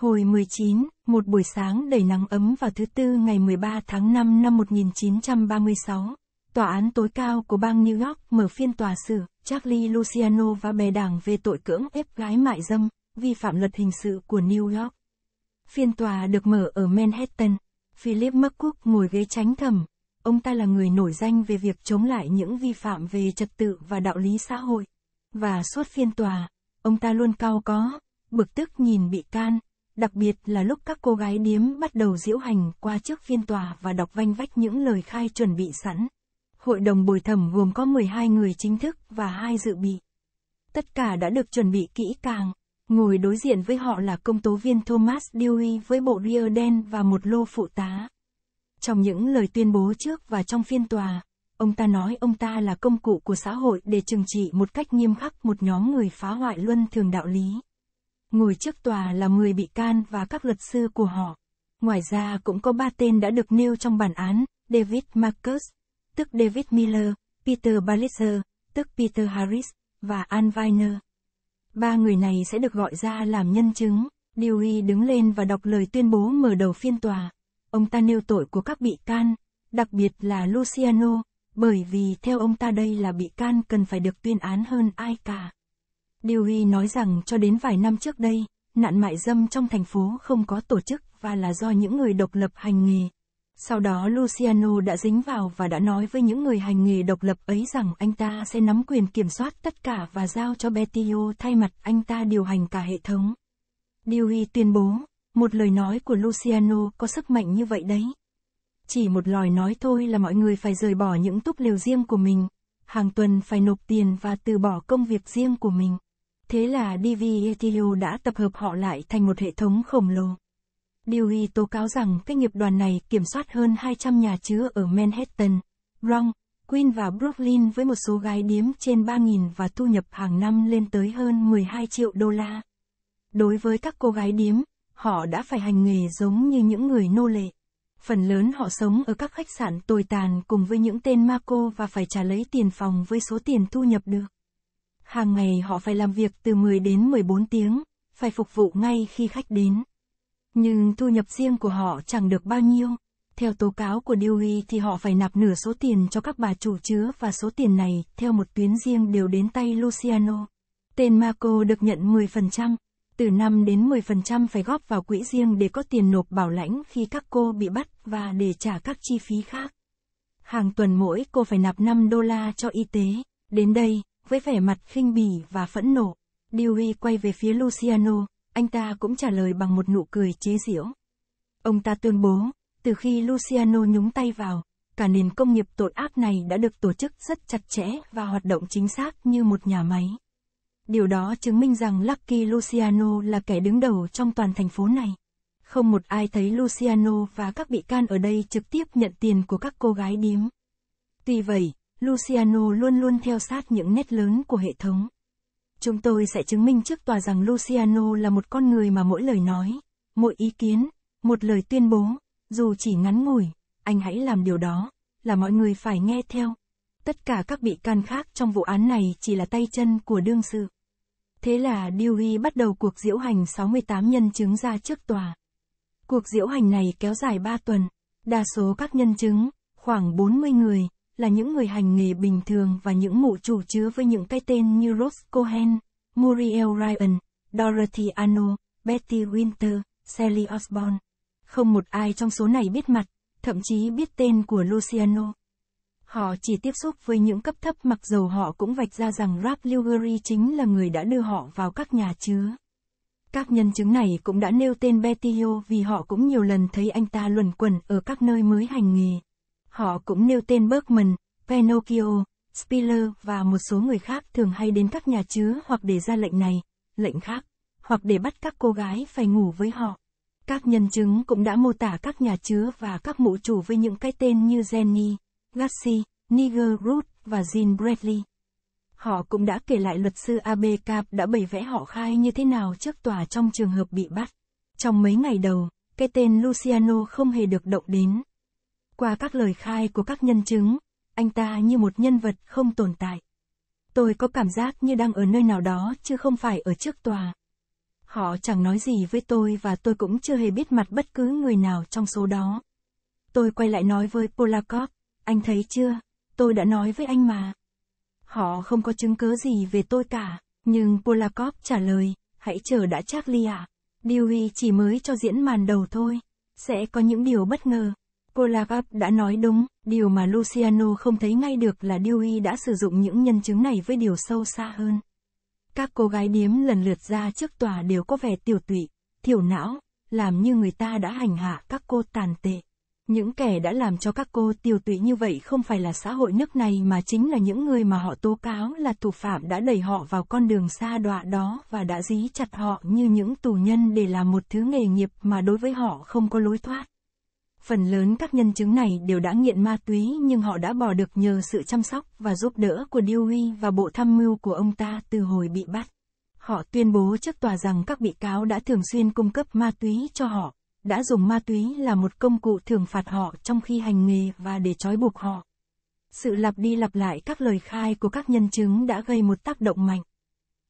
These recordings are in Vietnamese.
Hồi 19, một buổi sáng đầy nắng ấm vào thứ Tư ngày 13 tháng 5 năm 1936, Tòa án tối cao của bang New York mở phiên tòa xử Charlie Luciano và bè đảng về tội cưỡng ép gái mại dâm, vi phạm luật hình sự của New York. Phiên tòa được mở ở Manhattan. Philip McCook ngồi ghế tránh thẩm. Ông ta là người nổi danh về việc chống lại những vi phạm về trật tự và đạo lý xã hội. Và suốt phiên tòa, ông ta luôn cao có, bực tức nhìn bị can, đặc biệt là lúc các cô gái điếm bắt đầu diễu hành qua trước phiên tòa và đọc vanh vách những lời khai chuẩn bị sẵn. Hội đồng bồi thẩm gồm có 12 người chính thức và hai dự bị. Tất cả đã được chuẩn bị kỹ càng. Ngồi đối diện với họ là công tố viên Thomas Dewey với bộ đen và một lô phụ tá. Trong những lời tuyên bố trước và trong phiên tòa, ông ta nói ông ta là công cụ của xã hội để trừng trị một cách nghiêm khắc một nhóm người phá hoại luân thường đạo lý. Ngồi trước tòa là 10 bị can và các luật sư của họ. Ngoài ra cũng có ba tên đã được nêu trong bản án, David Marcus, tức David Miller, Peter Ballister, tức Peter Harris, và An Weiner. Ba người này sẽ được gọi ra làm nhân chứng. Dewey đứng lên và đọc lời tuyên bố mở đầu phiên tòa. Ông ta nêu tội của các bị can, đặc biệt là Luciano, bởi vì theo ông ta đây là bị can cần phải được tuyên án hơn ai cả. Dewey nói rằng cho đến vài năm trước đây, nạn mại dâm trong thành phố không có tổ chức và là do những người độc lập hành nghề. Sau đó Luciano đã dính vào và đã nói với những người hành nghề độc lập ấy rằng anh ta sẽ nắm quyền kiểm soát tất cả và giao cho Betio thay mặt anh ta điều hành cả hệ thống. Dewey tuyên bố, một lời nói của Luciano có sức mạnh như vậy đấy. Chỉ một lời nói thôi là mọi người phải rời bỏ những túp lều riêng của mình, hàng tuần phải nộp tiền và từ bỏ công việc riêng của mình. Thế là DVETU đã tập hợp họ lại thành một hệ thống khổng lồ. Dewey tố cáo rằng cái nghiệp đoàn này kiểm soát hơn 200 nhà chứa ở Manhattan, Bronx, Queens và Brooklyn với một số gái điếm trên 3.000 và thu nhập hàng năm lên tới hơn 12 triệu đô la. Đối với các cô gái điếm, họ đã phải hành nghề giống như những người nô lệ. Phần lớn họ sống ở các khách sạn tồi tàn cùng với những tên ma cô và phải trả lấy tiền phòng với số tiền thu nhập được. Hàng ngày họ phải làm việc từ 10 đến 14 tiếng, phải phục vụ ngay khi khách đến. Nhưng thu nhập riêng của họ chẳng được bao nhiêu. Theo tố cáo của Dewey thì họ phải nạp nửa số tiền cho các bà chủ chứa và số tiền này, theo một tuyến riêng đều đến tay Luciano. Tên Marco được nhận 10%, từ 5 đến 10% phải góp vào quỹ riêng để có tiền nộp bảo lãnh khi các cô bị bắt và để trả các chi phí khác. Hàng tuần mỗi cô phải nạp 5 đô la cho y tế. Đến đây, với vẻ mặt khinh bỉ và phẫn nộ. Dewey quay về phía Luciano, anh ta cũng trả lời bằng một nụ cười chế giễu. Ông ta tuyên bố, từ khi Luciano nhúng tay vào, cả nền công nghiệp tội ác này đã được tổ chức rất chặt chẽ và hoạt động chính xác như một nhà máy. Điều đó chứng minh rằng Lucky Luciano là kẻ đứng đầu trong toàn thành phố này. Không một ai thấy Luciano và các bị can ở đây trực tiếp nhận tiền của các cô gái điếm. Tuy vậy, Luciano luôn luôn theo sát những nét lớn của hệ thống. Chúng tôi sẽ chứng minh trước tòa rằng Luciano là một con người mà mỗi lời nói, mỗi ý kiến, một lời tuyên bố, dù chỉ ngắn ngủi, anh hãy làm điều đó, là mọi người phải nghe theo. Tất cả các bị can khác trong vụ án này chỉ là tay chân của đương sự. Thế là Dewey bắt đầu cuộc diễu hành 68 nhân chứng ra trước tòa. Cuộc diễu hành này kéo dài 3 tuần. Đa số các nhân chứng, khoảng 40 người, là những người hành nghề bình thường và những mụ chủ chứa với những cái tên như Rose Cohen, Muriel Ryan, Dorothy Ano, Betty Winter, Sally Osborne. Không một ai trong số này biết mặt, thậm chí biết tên của Luciano. Họ chỉ tiếp xúc với những cấp thấp mặc dù họ cũng vạch ra rằng Rap Livery chính là người đã đưa họ vào các nhà chứa. Các nhân chứng này cũng đã nêu tên Bettio vì họ cũng nhiều lần thấy anh ta luẩn quẩn ở các nơi mới hành nghề. Họ cũng nêu tên Bergman, Pinocchio, Spiller và một số người khác thường hay đến các nhà chứa hoặc để ra lệnh này, lệnh khác, hoặc để bắt các cô gái phải ngủ với họ. Các nhân chứng cũng đã mô tả các nhà chứa và các mụ chủ với những cái tên như Jenny, Gassi, Niger Root và Jean Bradley. Họ cũng đã kể lại luật sư AB Cap đã bày vẽ họ khai như thế nào trước tòa trong trường hợp bị bắt. Trong mấy ngày đầu, cái tên Luciano không hề được động đến. Qua các lời khai của các nhân chứng, anh ta như một nhân vật không tồn tại. Tôi có cảm giác như đang ở nơi nào đó chứ không phải ở trước tòa. Họ chẳng nói gì với tôi và tôi cũng chưa hề biết mặt bất cứ người nào trong số đó. Tôi quay lại nói với Polakov, anh thấy chưa, tôi đã nói với anh mà. Họ không có chứng cứ gì về tôi cả, nhưng Polakov trả lời, hãy chờ đã Charlie à. Dewey chỉ mới cho diễn màn đầu thôi, sẽ có những điều bất ngờ. Polak đã nói đúng, điều mà Luciano không thấy ngay được là Dewey đã sử dụng những nhân chứng này với điều sâu xa hơn. Các cô gái điếm lần lượt ra trước tòa đều có vẻ tiểu tụy, thiểu não, làm như người ta đã hành hạ các cô tàn tệ. Những kẻ đã làm cho các cô tiêu tụy như vậy không phải là xã hội nước này mà chính là những người mà họ tố cáo là thủ phạm đã đẩy họ vào con đường xa đọa đó và đã dí chặt họ như những tù nhân để làm một thứ nghề nghiệp mà đối với họ không có lối thoát. Phần lớn các nhân chứng này đều đã nghiện ma túy nhưng họ đã bỏ được nhờ sự chăm sóc và giúp đỡ của Dewey và bộ tham mưu của ông ta từ hồi bị bắt. Họ tuyên bố trước tòa rằng các bị cáo đã thường xuyên cung cấp ma túy cho họ, đã dùng ma túy là một công cụ thường phạt họ trong khi hành nghề và để trói buộc họ. Sự lặp đi lặp lại các lời khai của các nhân chứng đã gây một tác động mạnh.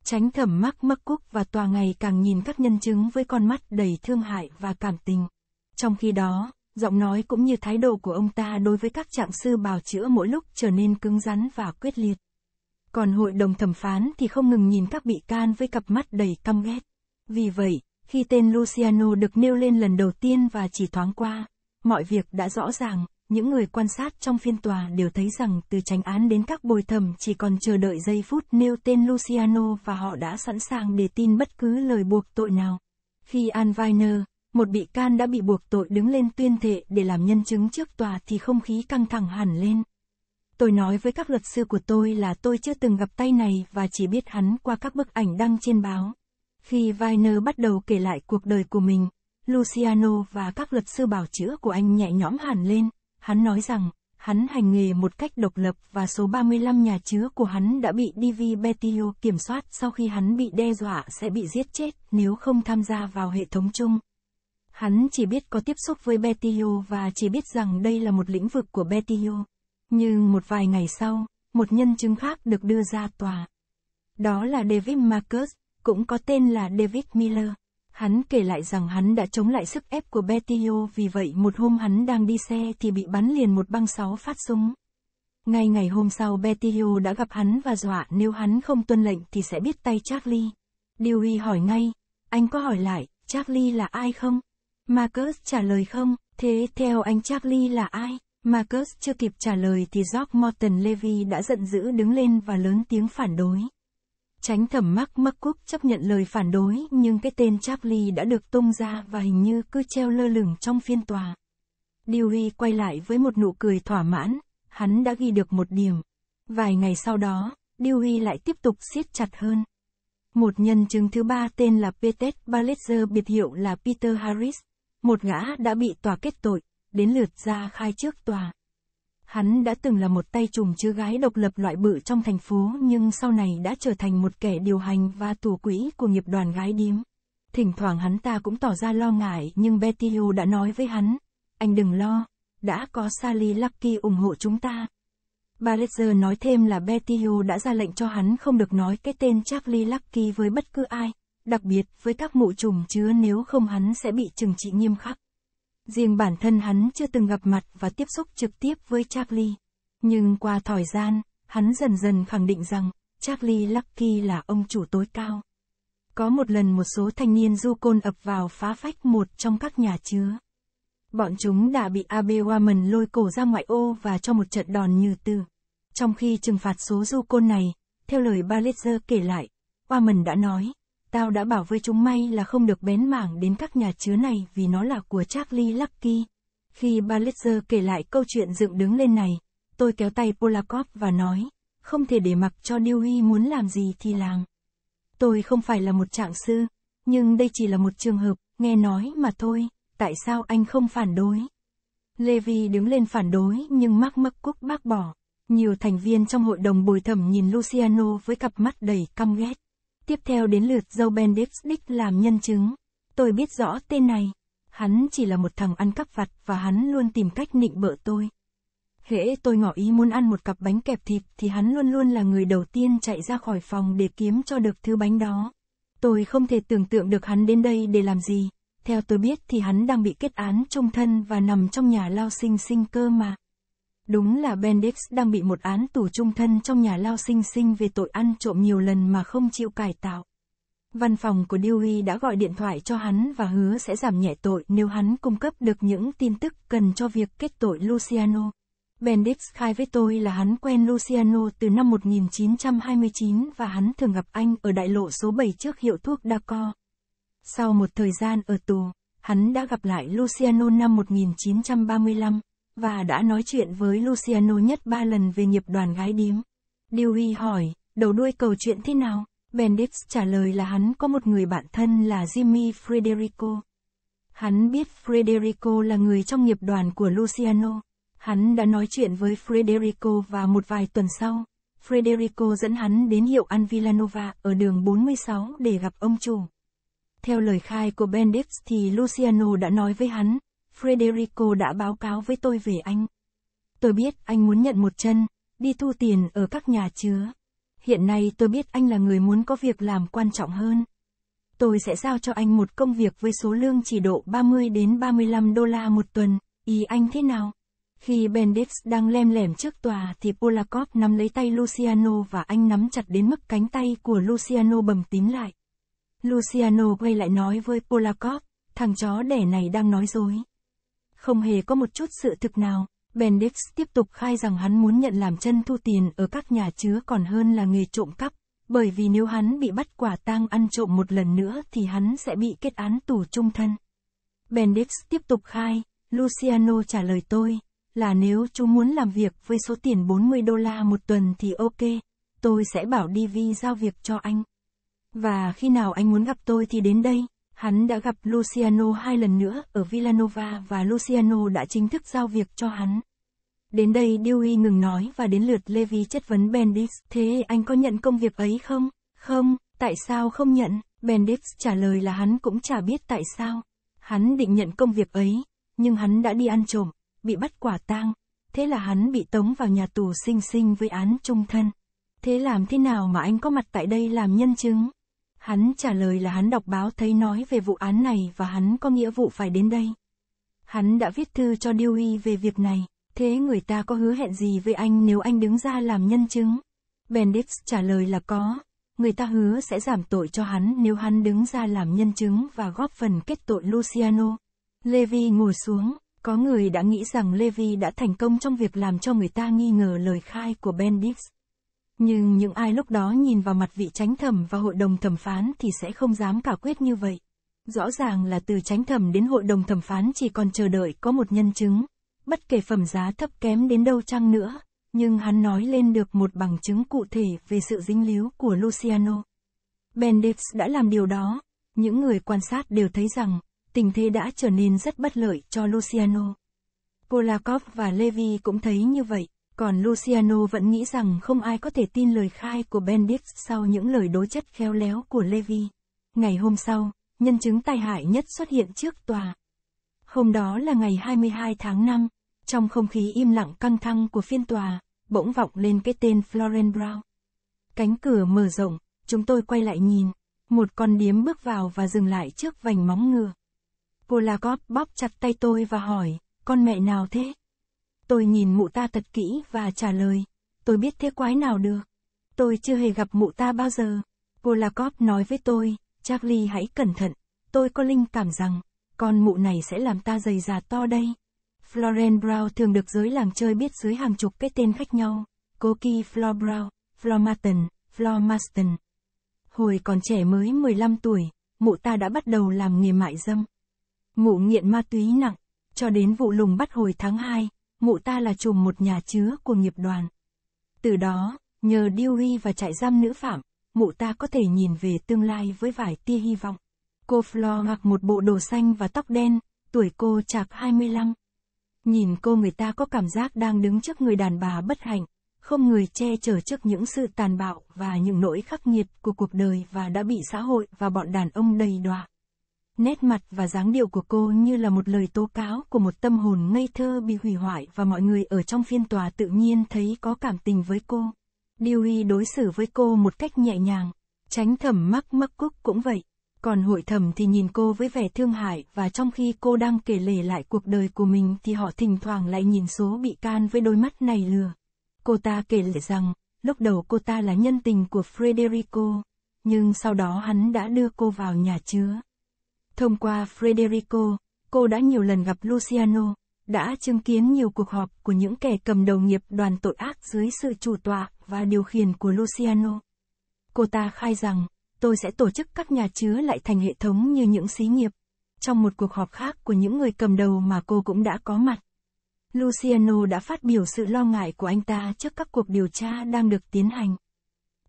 Tránh thẩm mắc mắc cúc và tòa ngày càng nhìn các nhân chứng với con mắt đầy thương hại và cảm tình. Trong khi đó, Giọng nói cũng như thái độ của ông ta đối với các trạng sư bào chữa mỗi lúc trở nên cứng rắn và quyết liệt. Còn hội đồng thẩm phán thì không ngừng nhìn các bị can với cặp mắt đầy căm ghét. Vì vậy, khi tên Luciano được nêu lên lần đầu tiên và chỉ thoáng qua, mọi việc đã rõ ràng, những người quan sát trong phiên tòa đều thấy rằng từ tránh án đến các bồi thẩm chỉ còn chờ đợi giây phút nêu tên Luciano và họ đã sẵn sàng để tin bất cứ lời buộc tội nào. Khi An một bị can đã bị buộc tội đứng lên tuyên thệ để làm nhân chứng trước tòa thì không khí căng thẳng hẳn lên. Tôi nói với các luật sư của tôi là tôi chưa từng gặp tay này và chỉ biết hắn qua các bức ảnh đăng trên báo. Khi Viner bắt đầu kể lại cuộc đời của mình, Luciano và các luật sư bảo chữa của anh nhẹ nhõm hẳn lên. Hắn nói rằng, hắn hành nghề một cách độc lập và số 35 nhà chứa của hắn đã bị DV Betio kiểm soát sau khi hắn bị đe dọa sẽ bị giết chết nếu không tham gia vào hệ thống chung. Hắn chỉ biết có tiếp xúc với Betio và chỉ biết rằng đây là một lĩnh vực của Betio. Nhưng một vài ngày sau, một nhân chứng khác được đưa ra tòa. Đó là David Marcus, cũng có tên là David Miller. Hắn kể lại rằng hắn đã chống lại sức ép của Betio vì vậy một hôm hắn đang đi xe thì bị bắn liền một băng sáu phát súng. Ngay ngày hôm sau Betio đã gặp hắn và dọa nếu hắn không tuân lệnh thì sẽ biết tay Charlie. Dewey hỏi ngay, anh có hỏi lại, Charlie là ai không? Marcus trả lời không, thế theo anh Charlie là ai? Marcus chưa kịp trả lời thì George Morton Levy đã giận dữ đứng lên và lớn tiếng phản đối. Tránh thẩm mắc mắc cúc chấp nhận lời phản đối nhưng cái tên Charlie đã được tung ra và hình như cứ treo lơ lửng trong phiên tòa. Dewey quay lại với một nụ cười thỏa mãn, hắn đã ghi được một điểm. Vài ngày sau đó, Dewey lại tiếp tục siết chặt hơn. Một nhân chứng thứ ba tên là Peter Balletzer biệt hiệu là Peter Harris, một gã đã bị tòa kết tội, đến lượt ra khai trước tòa. Hắn đã từng là một tay trùng chứa gái độc lập loại bự trong thành phố nhưng sau này đã trở thành một kẻ điều hành và tù quỹ của nghiệp đoàn gái điếm. Thỉnh thoảng hắn ta cũng tỏ ra lo ngại nhưng Betillo đã nói với hắn, anh đừng lo, đã có Sally Lucky ủng hộ chúng ta. Barretzer nói thêm là Betillo đã ra lệnh cho hắn không được nói cái tên Charlie Lucky với bất cứ ai. Đặc biệt với các mụ trùng chứa nếu không hắn sẽ bị trừng trị nghiêm khắc. Riêng bản thân hắn chưa từng gặp mặt và tiếp xúc trực tiếp với Charlie. Nhưng qua thời gian, hắn dần dần khẳng định rằng, Charlie Lucky là ông chủ tối cao. Có một lần một số thanh niên du côn ập vào phá phách một trong các nhà chứa. Bọn chúng đã bị abe Woman lôi cổ ra ngoại ô và cho một trận đòn như từ. Trong khi trừng phạt số du côn này, theo lời Balletzer kể lại, Woman đã nói, tao đã bảo với chúng may là không được bén mảng đến các nhà chứa này vì nó là của Charlie Lucky. Khi Balletzer kể lại câu chuyện dựng đứng lên này, tôi kéo tay Polakov và nói, không thể để mặc cho Dewey muốn làm gì thì làm. Tôi không phải là một trạng sư, nhưng đây chỉ là một trường hợp, nghe nói mà thôi, tại sao anh không phản đối? levi đứng lên phản đối nhưng Mark cúc bác bỏ. Nhiều thành viên trong hội đồng bồi thẩm nhìn Luciano với cặp mắt đầy căm ghét. Tiếp theo đến lượt Joe Benedict làm nhân chứng. Tôi biết rõ tên này. Hắn chỉ là một thằng ăn cắp vặt và hắn luôn tìm cách nịnh bợ tôi. Hễ tôi ngỏ ý muốn ăn một cặp bánh kẹp thịt thì hắn luôn luôn là người đầu tiên chạy ra khỏi phòng để kiếm cho được thứ bánh đó. Tôi không thể tưởng tượng được hắn đến đây để làm gì. Theo tôi biết thì hắn đang bị kết án trung thân và nằm trong nhà lao sinh sinh cơ mà. Đúng là Bendix đang bị một án tù trung thân trong nhà lao sinh sinh về tội ăn trộm nhiều lần mà không chịu cải tạo. Văn phòng của Dewey đã gọi điện thoại cho hắn và hứa sẽ giảm nhẹ tội nếu hắn cung cấp được những tin tức cần cho việc kết tội Luciano. Bendix khai với tôi là hắn quen Luciano từ năm 1929 và hắn thường gặp anh ở đại lộ số 7 trước hiệu thuốc Daco. Sau một thời gian ở tù, hắn đã gặp lại Luciano năm 1935 và đã nói chuyện với Luciano nhất ba lần về nghiệp đoàn gái điếm. Dewey hỏi, đầu đuôi cầu chuyện thế nào? Benedict trả lời là hắn có một người bạn thân là Jimmy Frederico. Hắn biết Frederico là người trong nghiệp đoàn của Luciano. Hắn đã nói chuyện với Frederico và một vài tuần sau, Frederico dẫn hắn đến hiệu ăn Villanova ở đường 46 để gặp ông chủ. Theo lời khai của Benedict thì Luciano đã nói với hắn, Frederico đã báo cáo với tôi về anh. Tôi biết anh muốn nhận một chân, đi thu tiền ở các nhà chứa. Hiện nay tôi biết anh là người muốn có việc làm quan trọng hơn. Tôi sẽ giao cho anh một công việc với số lương chỉ độ 30 đến 35 đô la một tuần, ý anh thế nào? Khi Bendix đang lem lẻm trước tòa thì Polakov nắm lấy tay Luciano và anh nắm chặt đến mức cánh tay của Luciano bầm tím lại. Luciano quay lại nói với Polakov, thằng chó đẻ này đang nói dối không hề có một chút sự thực nào. Bendix tiếp tục khai rằng hắn muốn nhận làm chân thu tiền ở các nhà chứa còn hơn là nghề trộm cắp, bởi vì nếu hắn bị bắt quả tang ăn trộm một lần nữa thì hắn sẽ bị kết án tù trung thân. Bendix tiếp tục khai, Luciano trả lời tôi, là nếu chú muốn làm việc với số tiền 40 đô la một tuần thì ok, tôi sẽ bảo DV giao việc cho anh. Và khi nào anh muốn gặp tôi thì đến đây. Hắn đã gặp Luciano hai lần nữa ở Villanova và Luciano đã chính thức giao việc cho hắn. Đến đây Dewey ngừng nói và đến lượt Levi chất vấn Bendix, thế anh có nhận công việc ấy không? Không, tại sao không nhận? Bendix trả lời là hắn cũng chả biết tại sao. Hắn định nhận công việc ấy, nhưng hắn đã đi ăn trộm, bị bắt quả tang. Thế là hắn bị tống vào nhà tù sinh sinh với án trung thân. Thế làm thế nào mà anh có mặt tại đây làm nhân chứng? Hắn trả lời là hắn đọc báo thấy nói về vụ án này và hắn có nghĩa vụ phải đến đây. Hắn đã viết thư cho Dewey về việc này, thế người ta có hứa hẹn gì với anh nếu anh đứng ra làm nhân chứng? Bendix trả lời là có, người ta hứa sẽ giảm tội cho hắn nếu hắn đứng ra làm nhân chứng và góp phần kết tội Luciano. Levi ngồi xuống, có người đã nghĩ rằng Levi đã thành công trong việc làm cho người ta nghi ngờ lời khai của Bendix. Nhưng những ai lúc đó nhìn vào mặt vị tránh thẩm và hội đồng thẩm phán thì sẽ không dám cả quyết như vậy. Rõ ràng là từ tránh thẩm đến hội đồng thẩm phán chỉ còn chờ đợi có một nhân chứng, bất kể phẩm giá thấp kém đến đâu chăng nữa, nhưng hắn nói lên được một bằng chứng cụ thể về sự dính líu của Luciano. Bendix đã làm điều đó, những người quan sát đều thấy rằng, tình thế đã trở nên rất bất lợi cho Luciano. Polakov và Levi cũng thấy như vậy. Còn Luciano vẫn nghĩ rằng không ai có thể tin lời khai của Bendix sau những lời đối chất khéo léo của Levi. Ngày hôm sau, nhân chứng tai hại nhất xuất hiện trước tòa. Hôm đó là ngày 22 tháng 5, trong không khí im lặng căng thẳng của phiên tòa, bỗng vọng lên cái tên Florence Brown. Cánh cửa mở rộng, chúng tôi quay lại nhìn. Một con điếm bước vào và dừng lại trước vành móng ngựa. Polakov bóp chặt tay tôi và hỏi, con mẹ nào thế? Tôi nhìn mụ ta thật kỹ và trả lời, tôi biết thế quái nào được. Tôi chưa hề gặp mụ ta bao giờ. Golakov nói với tôi, Charlie hãy cẩn thận, tôi có linh cảm rằng, con mụ này sẽ làm ta dày già to đây. Florence Brown thường được giới làng chơi biết dưới hàng chục cái tên khác nhau, Cokie Flor Brown, Flor Martin, Flor Marston. Hồi còn trẻ mới 15 tuổi, mụ ta đã bắt đầu làm nghề mại dâm. Mụ nghiện ma túy nặng, cho đến vụ lùng bắt hồi tháng 2, mụ ta là trùm một nhà chứa của nghiệp đoàn. Từ đó, nhờ điêu huy và trại giam nữ phạm, mụ ta có thể nhìn về tương lai với vài tia hy vọng. Cô Flo mặc một bộ đồ xanh và tóc đen, tuổi cô chạc 25. Nhìn cô người ta có cảm giác đang đứng trước người đàn bà bất hạnh, không người che chở trước những sự tàn bạo và những nỗi khắc nghiệt của cuộc đời và đã bị xã hội và bọn đàn ông đầy đọa. Nét mặt và dáng điệu của cô như là một lời tố cáo của một tâm hồn ngây thơ bị hủy hoại và mọi người ở trong phiên tòa tự nhiên thấy có cảm tình với cô. Dewey đối xử với cô một cách nhẹ nhàng, tránh thẩm mắc mắc cúc cũng vậy. Còn hội thẩm thì nhìn cô với vẻ thương hại và trong khi cô đang kể lể lại cuộc đời của mình thì họ thỉnh thoảng lại nhìn số bị can với đôi mắt này lừa. Cô ta kể lể rằng, lúc đầu cô ta là nhân tình của Frederico, nhưng sau đó hắn đã đưa cô vào nhà chứa. Thông qua Frederico, cô đã nhiều lần gặp Luciano, đã chứng kiến nhiều cuộc họp của những kẻ cầm đầu nghiệp đoàn tội ác dưới sự chủ tọa và điều khiển của Luciano. Cô ta khai rằng, tôi sẽ tổ chức các nhà chứa lại thành hệ thống như những xí nghiệp. Trong một cuộc họp khác của những người cầm đầu mà cô cũng đã có mặt, Luciano đã phát biểu sự lo ngại của anh ta trước các cuộc điều tra đang được tiến hành.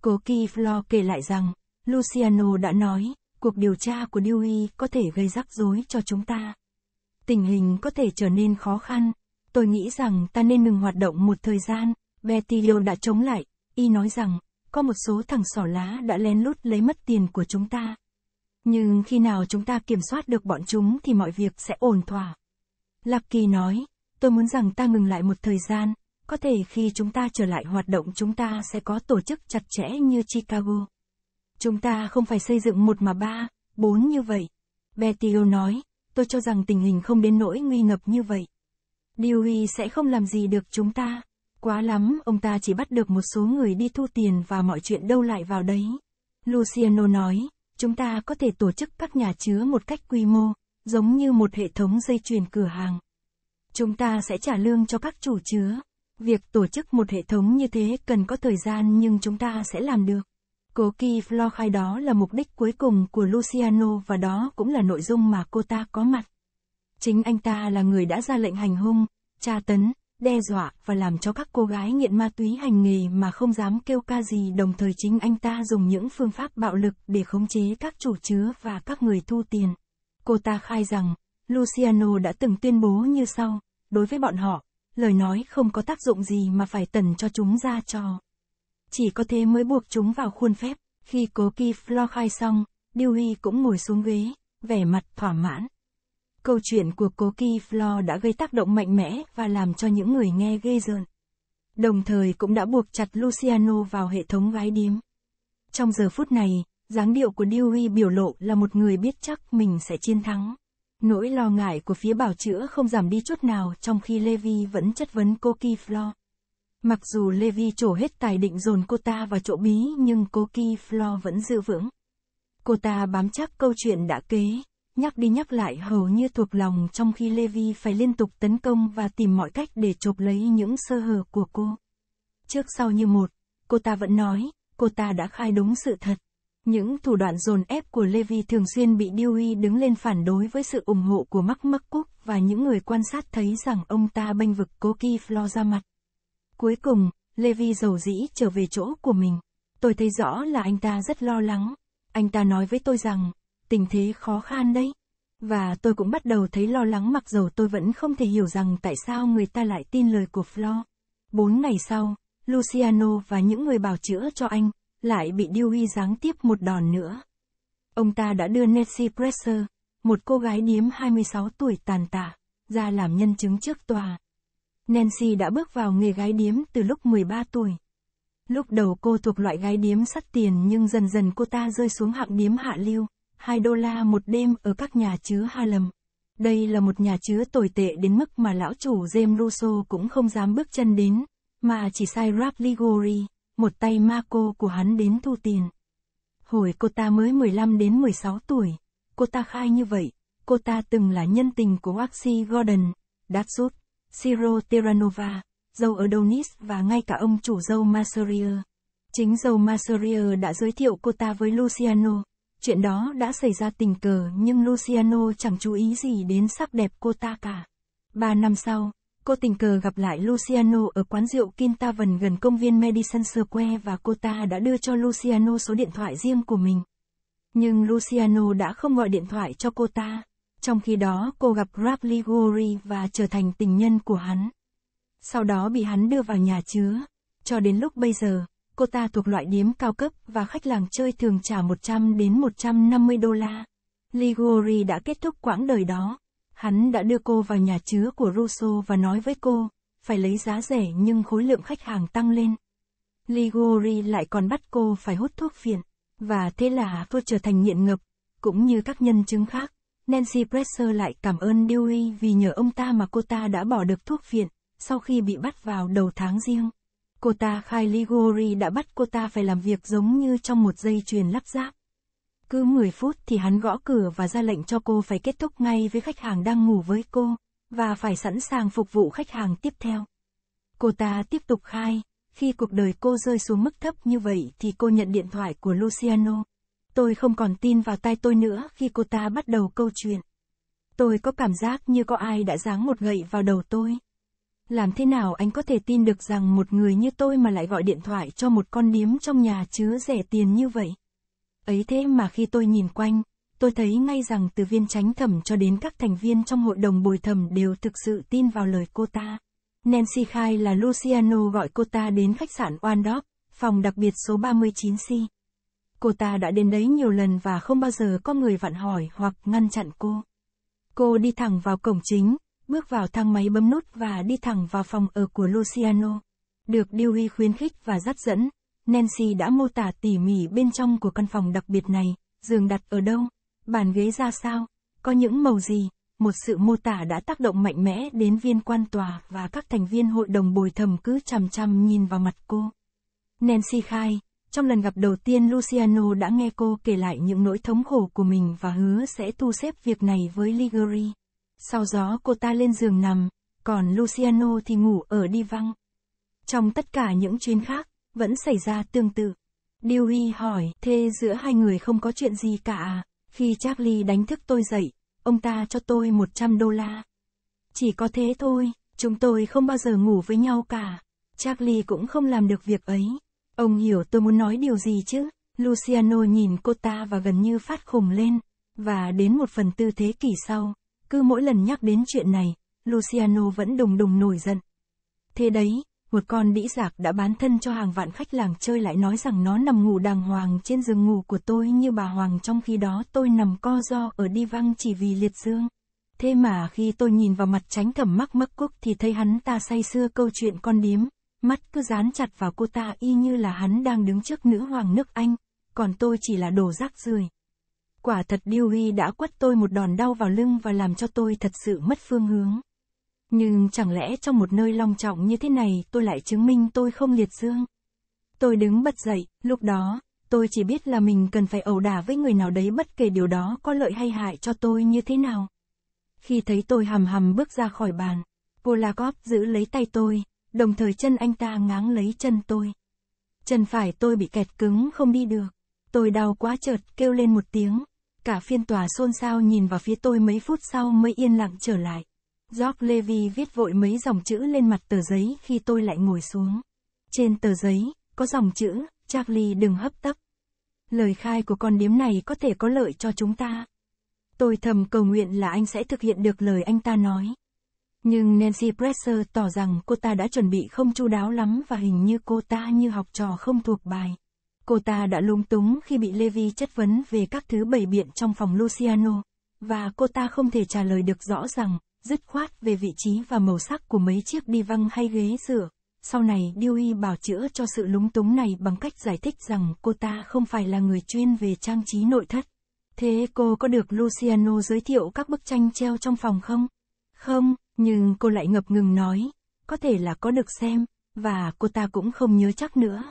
Cố Kiflo kể lại rằng, Luciano đã nói, cuộc điều tra của Dewey có thể gây rắc rối cho chúng ta. Tình hình có thể trở nên khó khăn. Tôi nghĩ rằng ta nên ngừng hoạt động một thời gian. Betilio đã chống lại, y nói rằng, có một số thằng sỏ lá đã lén lút lấy mất tiền của chúng ta. Nhưng khi nào chúng ta kiểm soát được bọn chúng thì mọi việc sẽ ổn thỏa. Lucky nói, tôi muốn rằng ta ngừng lại một thời gian, có thể khi chúng ta trở lại hoạt động chúng ta sẽ có tổ chức chặt chẽ như Chicago. Chúng ta không phải xây dựng một mà ba, bốn như vậy. Betio nói, tôi cho rằng tình hình không đến nỗi nguy ngập như vậy. Dewey sẽ không làm gì được chúng ta. Quá lắm, ông ta chỉ bắt được một số người đi thu tiền và mọi chuyện đâu lại vào đấy. Luciano nói, chúng ta có thể tổ chức các nhà chứa một cách quy mô, giống như một hệ thống dây chuyền cửa hàng. Chúng ta sẽ trả lương cho các chủ chứa. Việc tổ chức một hệ thống như thế cần có thời gian nhưng chúng ta sẽ làm được. Cô Kỳ Flo khai đó là mục đích cuối cùng của Luciano và đó cũng là nội dung mà cô ta có mặt. Chính anh ta là người đã ra lệnh hành hung, tra tấn, đe dọa và làm cho các cô gái nghiện ma túy hành nghề mà không dám kêu ca gì đồng thời chính anh ta dùng những phương pháp bạo lực để khống chế các chủ chứa và các người thu tiền. Cô ta khai rằng, Luciano đã từng tuyên bố như sau, đối với bọn họ, lời nói không có tác dụng gì mà phải tần cho chúng ra cho. Chỉ có thế mới buộc chúng vào khuôn phép. Khi cố kỳ Flo khai xong, Dewey cũng ngồi xuống ghế, vẻ mặt thỏa mãn. Câu chuyện của cố kỳ Flo đã gây tác động mạnh mẽ và làm cho những người nghe ghê rợn. Đồng thời cũng đã buộc chặt Luciano vào hệ thống gái điếm. Trong giờ phút này, dáng điệu của Dewey biểu lộ là một người biết chắc mình sẽ chiến thắng. Nỗi lo ngại của phía bảo chữa không giảm đi chút nào trong khi Levi vẫn chất vấn cô Flo. Mặc dù Levi trổ hết tài định dồn cô ta vào chỗ bí nhưng cố Ki Flo vẫn giữ vững. Cô ta bám chắc câu chuyện đã kế, nhắc đi nhắc lại hầu như thuộc lòng trong khi Levi phải liên tục tấn công và tìm mọi cách để chộp lấy những sơ hở của cô. Trước sau như một, cô ta vẫn nói, cô ta đã khai đúng sự thật. Những thủ đoạn dồn ép của Levi thường xuyên bị Dewey đứng lên phản đối với sự ủng hộ của Mark McCook và những người quan sát thấy rằng ông ta bênh vực Cố Kỳ Flo ra mặt. Cuối cùng, Levi dầu dĩ trở về chỗ của mình. Tôi thấy rõ là anh ta rất lo lắng. Anh ta nói với tôi rằng, tình thế khó khăn đấy. Và tôi cũng bắt đầu thấy lo lắng mặc dù tôi vẫn không thể hiểu rằng tại sao người ta lại tin lời của Flo. Bốn ngày sau, Luciano và những người bảo chữa cho anh, lại bị Dewey giáng tiếp một đòn nữa. Ông ta đã đưa Nancy Presser, một cô gái điếm 26 tuổi tàn tạ, ra làm nhân chứng trước tòa. Nancy đã bước vào nghề gái điếm từ lúc 13 tuổi. Lúc đầu cô thuộc loại gái điếm sắt tiền nhưng dần dần cô ta rơi xuống hạng điếm hạ lưu, 2 đô la một đêm ở các nhà chứa Lầm. Đây là một nhà chứa tồi tệ đến mức mà lão chủ James Russo cũng không dám bước chân đến, mà chỉ sai Rap Ligori, một tay ma cô của hắn đến thu tiền. Hồi cô ta mới 15 đến 16 tuổi, cô ta khai như vậy, cô ta từng là nhân tình của Waxy Gordon, đáp giúp Siro Terranova, dâu ở Donis và ngay cả ông chủ dâu Masseria. Chính dâu Masseria đã giới thiệu cô ta với Luciano. Chuyện đó đã xảy ra tình cờ nhưng Luciano chẳng chú ý gì đến sắc đẹp cô ta cả. Ba năm sau, cô tình cờ gặp lại Luciano ở quán rượu Kintaven gần công viên Madison Square và cô ta đã đưa cho Luciano số điện thoại riêng của mình. Nhưng Luciano đã không gọi điện thoại cho cô ta. Trong khi đó cô gặp Grab Ligori và trở thành tình nhân của hắn. Sau đó bị hắn đưa vào nhà chứa. Cho đến lúc bây giờ, cô ta thuộc loại điếm cao cấp và khách làng chơi thường trả 100 đến 150 đô la. Ligori đã kết thúc quãng đời đó. Hắn đã đưa cô vào nhà chứa của Russo và nói với cô, phải lấy giá rẻ nhưng khối lượng khách hàng tăng lên. Ligori lại còn bắt cô phải hút thuốc phiện, và thế là cô trở thành nghiện ngập, cũng như các nhân chứng khác. Nancy Presser lại cảm ơn Dewey vì nhờ ông ta mà cô ta đã bỏ được thuốc viện, sau khi bị bắt vào đầu tháng riêng. Cô ta khai Ligori đã bắt cô ta phải làm việc giống như trong một dây chuyền lắp ráp. Cứ 10 phút thì hắn gõ cửa và ra lệnh cho cô phải kết thúc ngay với khách hàng đang ngủ với cô, và phải sẵn sàng phục vụ khách hàng tiếp theo. Cô ta tiếp tục khai, khi cuộc đời cô rơi xuống mức thấp như vậy thì cô nhận điện thoại của Luciano. Tôi không còn tin vào tai tôi nữa khi cô ta bắt đầu câu chuyện. Tôi có cảm giác như có ai đã giáng một gậy vào đầu tôi. Làm thế nào anh có thể tin được rằng một người như tôi mà lại gọi điện thoại cho một con điếm trong nhà chứa rẻ tiền như vậy? Ấy thế mà khi tôi nhìn quanh, tôi thấy ngay rằng từ viên tránh thẩm cho đến các thành viên trong hội đồng bồi thẩm đều thực sự tin vào lời cô ta. Nancy khai là Luciano gọi cô ta đến khách sạn Wandorf, phòng đặc biệt số 39C. Cô ta đã đến đấy nhiều lần và không bao giờ có người vặn hỏi hoặc ngăn chặn cô. Cô đi thẳng vào cổng chính, bước vào thang máy bấm nút và đi thẳng vào phòng ở của Luciano. Được Dewey khuyến khích và dắt dẫn, Nancy đã mô tả tỉ mỉ bên trong của căn phòng đặc biệt này, giường đặt ở đâu, bàn ghế ra sao, có những màu gì, một sự mô tả đã tác động mạnh mẽ đến viên quan tòa và các thành viên hội đồng bồi thẩm cứ chằm chằm nhìn vào mặt cô. Nancy khai, trong lần gặp đầu tiên Luciano đã nghe cô kể lại những nỗi thống khổ của mình và hứa sẽ thu xếp việc này với Ligori. Sau đó cô ta lên giường nằm, còn Luciano thì ngủ ở đi văng. Trong tất cả những chuyến khác, vẫn xảy ra tương tự. Dewey hỏi, thế giữa hai người không có chuyện gì cả à? Khi Charlie đánh thức tôi dậy, ông ta cho tôi 100 đô la. Chỉ có thế thôi, chúng tôi không bao giờ ngủ với nhau cả. Charlie cũng không làm được việc ấy. Ông hiểu tôi muốn nói điều gì chứ? Luciano nhìn cô ta và gần như phát khùng lên, và đến một phần tư thế kỷ sau, cứ mỗi lần nhắc đến chuyện này, Luciano vẫn đùng đùng nổi giận. Thế đấy, một con đĩ giặc đã bán thân cho hàng vạn khách làng chơi lại nói rằng nó nằm ngủ đàng hoàng trên giường ngủ của tôi như bà Hoàng trong khi đó tôi nằm co do ở đi văng chỉ vì liệt dương. Thế mà khi tôi nhìn vào mặt tránh thẩm mắc mắc quốc thì thấy hắn ta say xưa câu chuyện con điếm, mắt cứ dán chặt vào cô ta y như là hắn đang đứng trước nữ hoàng nước Anh, còn tôi chỉ là đồ rác rưởi. Quả thật Dewey đã quất tôi một đòn đau vào lưng và làm cho tôi thật sự mất phương hướng. Nhưng chẳng lẽ trong một nơi long trọng như thế này tôi lại chứng minh tôi không liệt dương? Tôi đứng bật dậy, lúc đó, tôi chỉ biết là mình cần phải ẩu đả với người nào đấy bất kể điều đó có lợi hay hại cho tôi như thế nào. Khi thấy tôi hầm hầm bước ra khỏi bàn, Polakov giữ lấy tay tôi, đồng thời chân anh ta ngáng lấy chân tôi. Chân phải tôi bị kẹt cứng không đi được. Tôi đau quá chợt kêu lên một tiếng. Cả phiên tòa xôn xao nhìn vào phía tôi mấy phút sau mới yên lặng trở lại. George Levy viết vội mấy dòng chữ lên mặt tờ giấy khi tôi lại ngồi xuống. Trên tờ giấy, có dòng chữ, Charlie đừng hấp tấp. Lời khai của con điếm này có thể có lợi cho chúng ta. Tôi thầm cầu nguyện là anh sẽ thực hiện được lời anh ta nói. Nhưng Nancy Presser tỏ rằng cô ta đã chuẩn bị không chu đáo lắm và hình như cô ta như học trò không thuộc bài. Cô ta đã lúng túng khi bị Levi chất vấn về các thứ bày biện trong phòng Luciano, và cô ta không thể trả lời được rõ ràng, dứt khoát về vị trí và màu sắc của mấy chiếc đi văng hay ghế dựa. Sau này Dewey bảo chữa cho sự lúng túng này bằng cách giải thích rằng cô ta không phải là người chuyên về trang trí nội thất. Thế cô có được Luciano giới thiệu các bức tranh treo trong phòng không? Không, nhưng cô lại ngập ngừng nói, có thể là có được xem, và cô ta cũng không nhớ chắc nữa.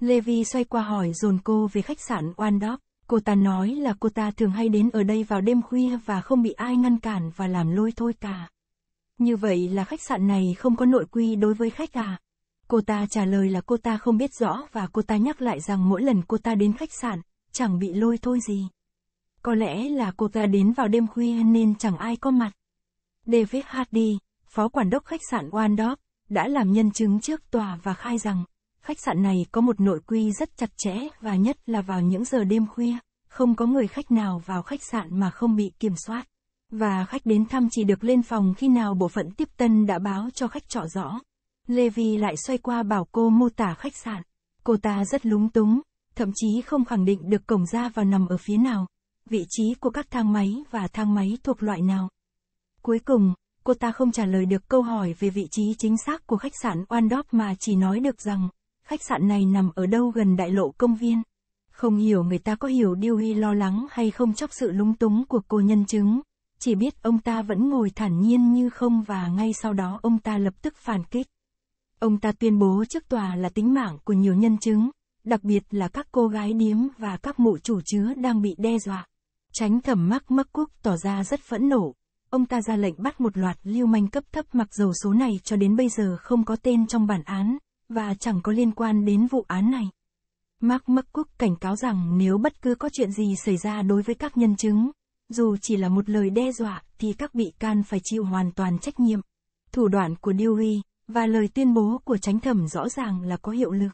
Levi xoay qua hỏi dồn cô về khách sạn Wandorf. Cô ta nói là cô ta thường hay đến ở đây vào đêm khuya và không bị ai ngăn cản và làm lôi thôi cả. Như vậy là khách sạn này không có nội quy đối với khách à? Cô ta trả lời là cô ta không biết rõ và cô ta nhắc lại rằng mỗi lần cô ta đến khách sạn, chẳng bị lôi thôi gì. Có lẽ là cô ta đến vào đêm khuya nên chẳng ai có mặt. David Hardy, phó quản đốc khách sạn Waldorf, đã làm nhân chứng trước tòa và khai rằng, khách sạn này có một nội quy rất chặt chẽ và nhất là vào những giờ đêm khuya, không có người khách nào vào khách sạn mà không bị kiểm soát. Và khách đến thăm chỉ được lên phòng khi nào bộ phận tiếp tân đã báo cho khách trọ rõ. Levi lại xoay qua bảo cô mô tả khách sạn. Cô ta rất lúng túng, thậm chí không khẳng định được cổng ra và nằm ở phía nào, vị trí của các thang máy và thang máy thuộc loại nào cuối cùng, cô ta không trả lời được câu hỏi về vị trí chính xác của khách sạn Waldorf mà chỉ nói được rằng, khách sạn này nằm ở đâu gần đại lộ công viên. Không hiểu người ta có hiểu điều Dewey lo lắng hay không chóc sự lúng túng của cô nhân chứng, chỉ biết ông ta vẫn ngồi thản nhiên như không và ngay sau đó ông ta lập tức phản kích. Ông ta tuyên bố trước tòa là tính mạng của nhiều nhân chứng, đặc biệt là các cô gái điếm và các mụ chủ chứa đang bị đe dọa. Tránh thẩm mắc mắc quốc tỏ ra rất phẫn nộ, ông ta ra lệnh bắt một loạt lưu manh cấp thấp mặc dầu số này cho đến bây giờ không có tên trong bản án, và chẳng có liên quan đến vụ án này. Mark McCook cảnh cáo rằng nếu bất cứ có chuyện gì xảy ra đối với các nhân chứng, dù chỉ là một lời đe dọa thì các bị can phải chịu hoàn toàn trách nhiệm. Thủ đoạn của Dewey, và lời tuyên bố của tránh thẩm rõ ràng là có hiệu lực.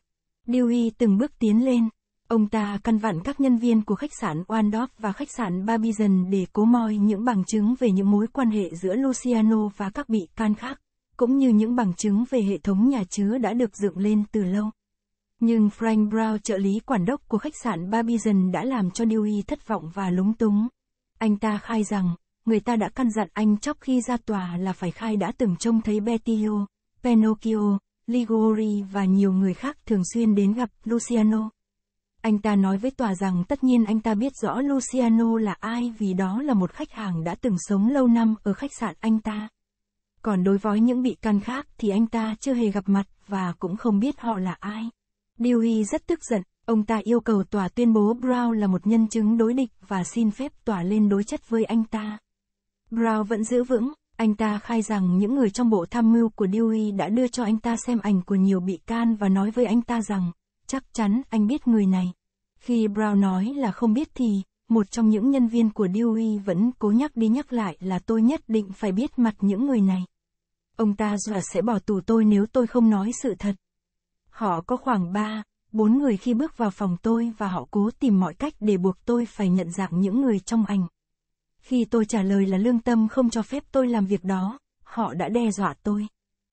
Dewey từng bước tiến lên, Ông ta căn vặn các nhân viên của khách sạn Waldorf và khách sạn Barbizon để cố moi những bằng chứng về những mối quan hệ giữa Luciano và các bị can khác, cũng như những bằng chứng về hệ thống nhà chứa đã được dựng lên từ lâu. Nhưng Frank Brown trợ lý quản đốc của khách sạn Barbizon đã làm cho Dewey thất vọng và lúng túng. Anh ta khai rằng, người ta đã căn dặn anh chóc khi ra tòa là phải khai đã từng trông thấy Bettio, Pinocchio, Ligori và nhiều người khác thường xuyên đến gặp Luciano. Anh ta nói với tòa rằng tất nhiên anh ta biết rõ Luciano là ai vì đó là một khách hàng đã từng sống lâu năm ở khách sạn anh ta. Còn đối với những bị can khác thì anh ta chưa hề gặp mặt và cũng không biết họ là ai. Dewey rất tức giận, ông ta yêu cầu tòa tuyên bố Brown là một nhân chứng đối địch và xin phép tòa lên đối chất với anh ta. Brown vẫn giữ vững, anh ta khai rằng những người trong bộ tham mưu của Dewey đã đưa cho anh ta xem ảnh của nhiều bị can và nói với anh ta rằng, chắc chắn anh biết người này. Khi Brown nói là không biết thì, một trong những nhân viên của Dewey vẫn cố nhắc đi nhắc lại là tôi nhất định phải biết mặt những người này. Ông ta dọa sẽ bỏ tù tôi nếu tôi không nói sự thật. Họ có khoảng 3, 4 người khi bước vào phòng tôi và họ cố tìm mọi cách để buộc tôi phải nhận dạng những người trong ảnh. Khi tôi trả lời là lương tâm không cho phép tôi làm việc đó, họ đã đe dọa tôi.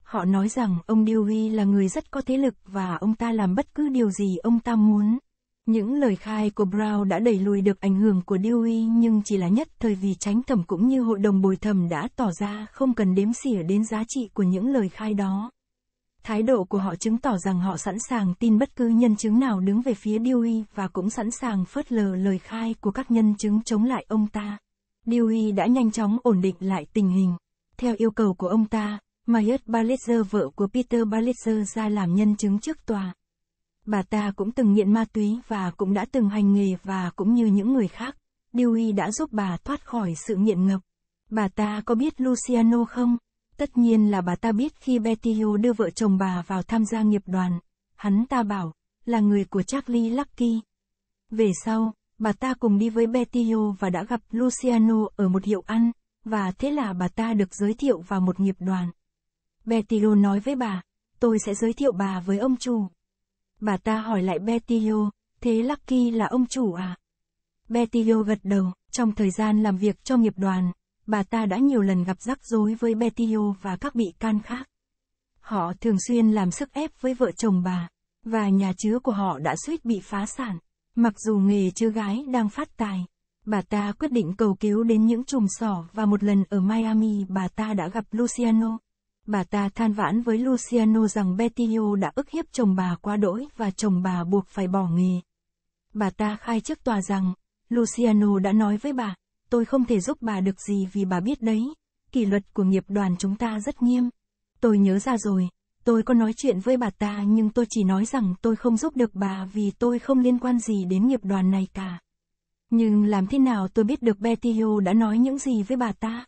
Họ nói rằng ông Dewey là người rất có thế lực và ông ta làm bất cứ điều gì ông ta muốn. Những lời khai của Brown đã đẩy lùi được ảnh hưởng của Dewey nhưng chỉ là nhất thời vì tránh thẩm cũng như hội đồng bồi thẩm đã tỏ ra không cần đếm xỉa đến giá trị của những lời khai đó. Thái độ của họ chứng tỏ rằng họ sẵn sàng tin bất cứ nhân chứng nào đứng về phía Dewey và cũng sẵn sàng phớt lờ lời khai của các nhân chứng chống lại ông ta. Dewey đã nhanh chóng ổn định lại tình hình. Theo yêu cầu của ông ta, Mayet Ballister vợ của Peter Ballister ra làm nhân chứng trước tòa. Bà ta cũng từng nghiện ma túy và cũng đã từng hành nghề và cũng như những người khác, Dewey đã giúp bà thoát khỏi sự nghiện ngập. Bà ta có biết Luciano không? Tất nhiên là bà ta biết khi Bettio đưa vợ chồng bà vào tham gia nghiệp đoàn. Hắn ta bảo, là người của Charlie Lucky. Về sau, bà ta cùng đi với Bettio và đã gặp Luciano ở một hiệu ăn, và thế là bà ta được giới thiệu vào một nghiệp đoàn. Betillo nói với bà, tôi sẽ giới thiệu bà với ông chủ. Bà ta hỏi lại Betillo, thế Lucky là ông chủ à? Betillo gật đầu, trong thời gian làm việc cho nghiệp đoàn, bà ta đã nhiều lần gặp rắc rối với Betillo và các bị can khác. Họ thường xuyên làm sức ép với vợ chồng bà, và nhà chứa của họ đã suýt bị phá sản. Mặc dù nghề chứa gái đang phát tài, bà ta quyết định cầu cứu đến những chùm sỏ và một lần ở Miami bà ta đã gặp Luciano, bà ta than vãn với Luciano rằng Bettino đã ức hiếp chồng bà quá đỗi và chồng bà buộc phải bỏ nghề. Bà ta khai trước tòa rằng, Luciano đã nói với bà, tôi không thể giúp bà được gì vì bà biết đấy, kỷ luật của nghiệp đoàn chúng ta rất nghiêm. Tôi nhớ ra rồi, tôi có nói chuyện với bà ta nhưng tôi chỉ nói rằng tôi không giúp được bà vì tôi không liên quan gì đến nghiệp đoàn này cả. Nhưng làm thế nào tôi biết được Bettino đã nói những gì với bà ta?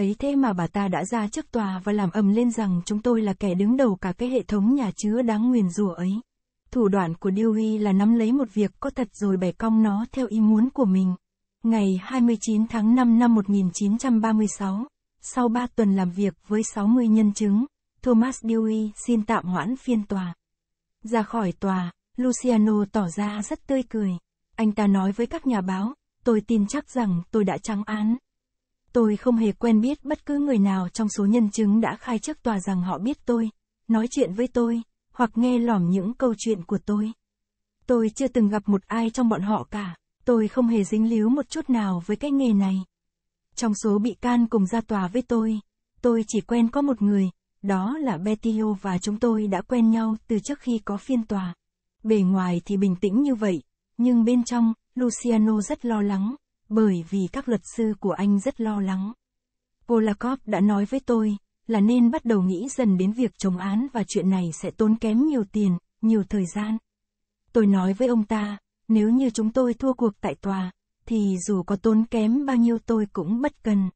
ấy thế mà bà ta đã ra trước tòa và làm ầm lên rằng chúng tôi là kẻ đứng đầu cả cái hệ thống nhà chứa đáng nguyền rủa ấy. Thủ đoạn của Dewey là nắm lấy một việc có thật rồi bẻ cong nó theo ý muốn của mình. Ngày 29 tháng 5 năm 1936, sau 3 tuần làm việc với 60 nhân chứng, Thomas Dewey xin tạm hoãn phiên tòa. Ra khỏi tòa, Luciano tỏ ra rất tươi cười. Anh ta nói với các nhà báo, tôi tin chắc rằng tôi đã trắng án. Tôi không hề quen biết bất cứ người nào trong số nhân chứng đã khai trước tòa rằng họ biết tôi, nói chuyện với tôi, hoặc nghe lỏm những câu chuyện của tôi. Tôi chưa từng gặp một ai trong bọn họ cả, tôi không hề dính líu một chút nào với cái nghề này. Trong số bị can cùng ra tòa với tôi, tôi chỉ quen có một người, đó là Betio và chúng tôi đã quen nhau từ trước khi có phiên tòa. Bề ngoài thì bình tĩnh như vậy, nhưng bên trong, Luciano rất lo lắng, bởi vì các luật sư của anh rất lo lắng. Polakov đã nói với tôi, là nên bắt đầu nghĩ dần đến việc chống án và chuyện này sẽ tốn kém nhiều tiền, nhiều thời gian. Tôi nói với ông ta, nếu như chúng tôi thua cuộc tại tòa, thì dù có tốn kém bao nhiêu tôi cũng bất cần.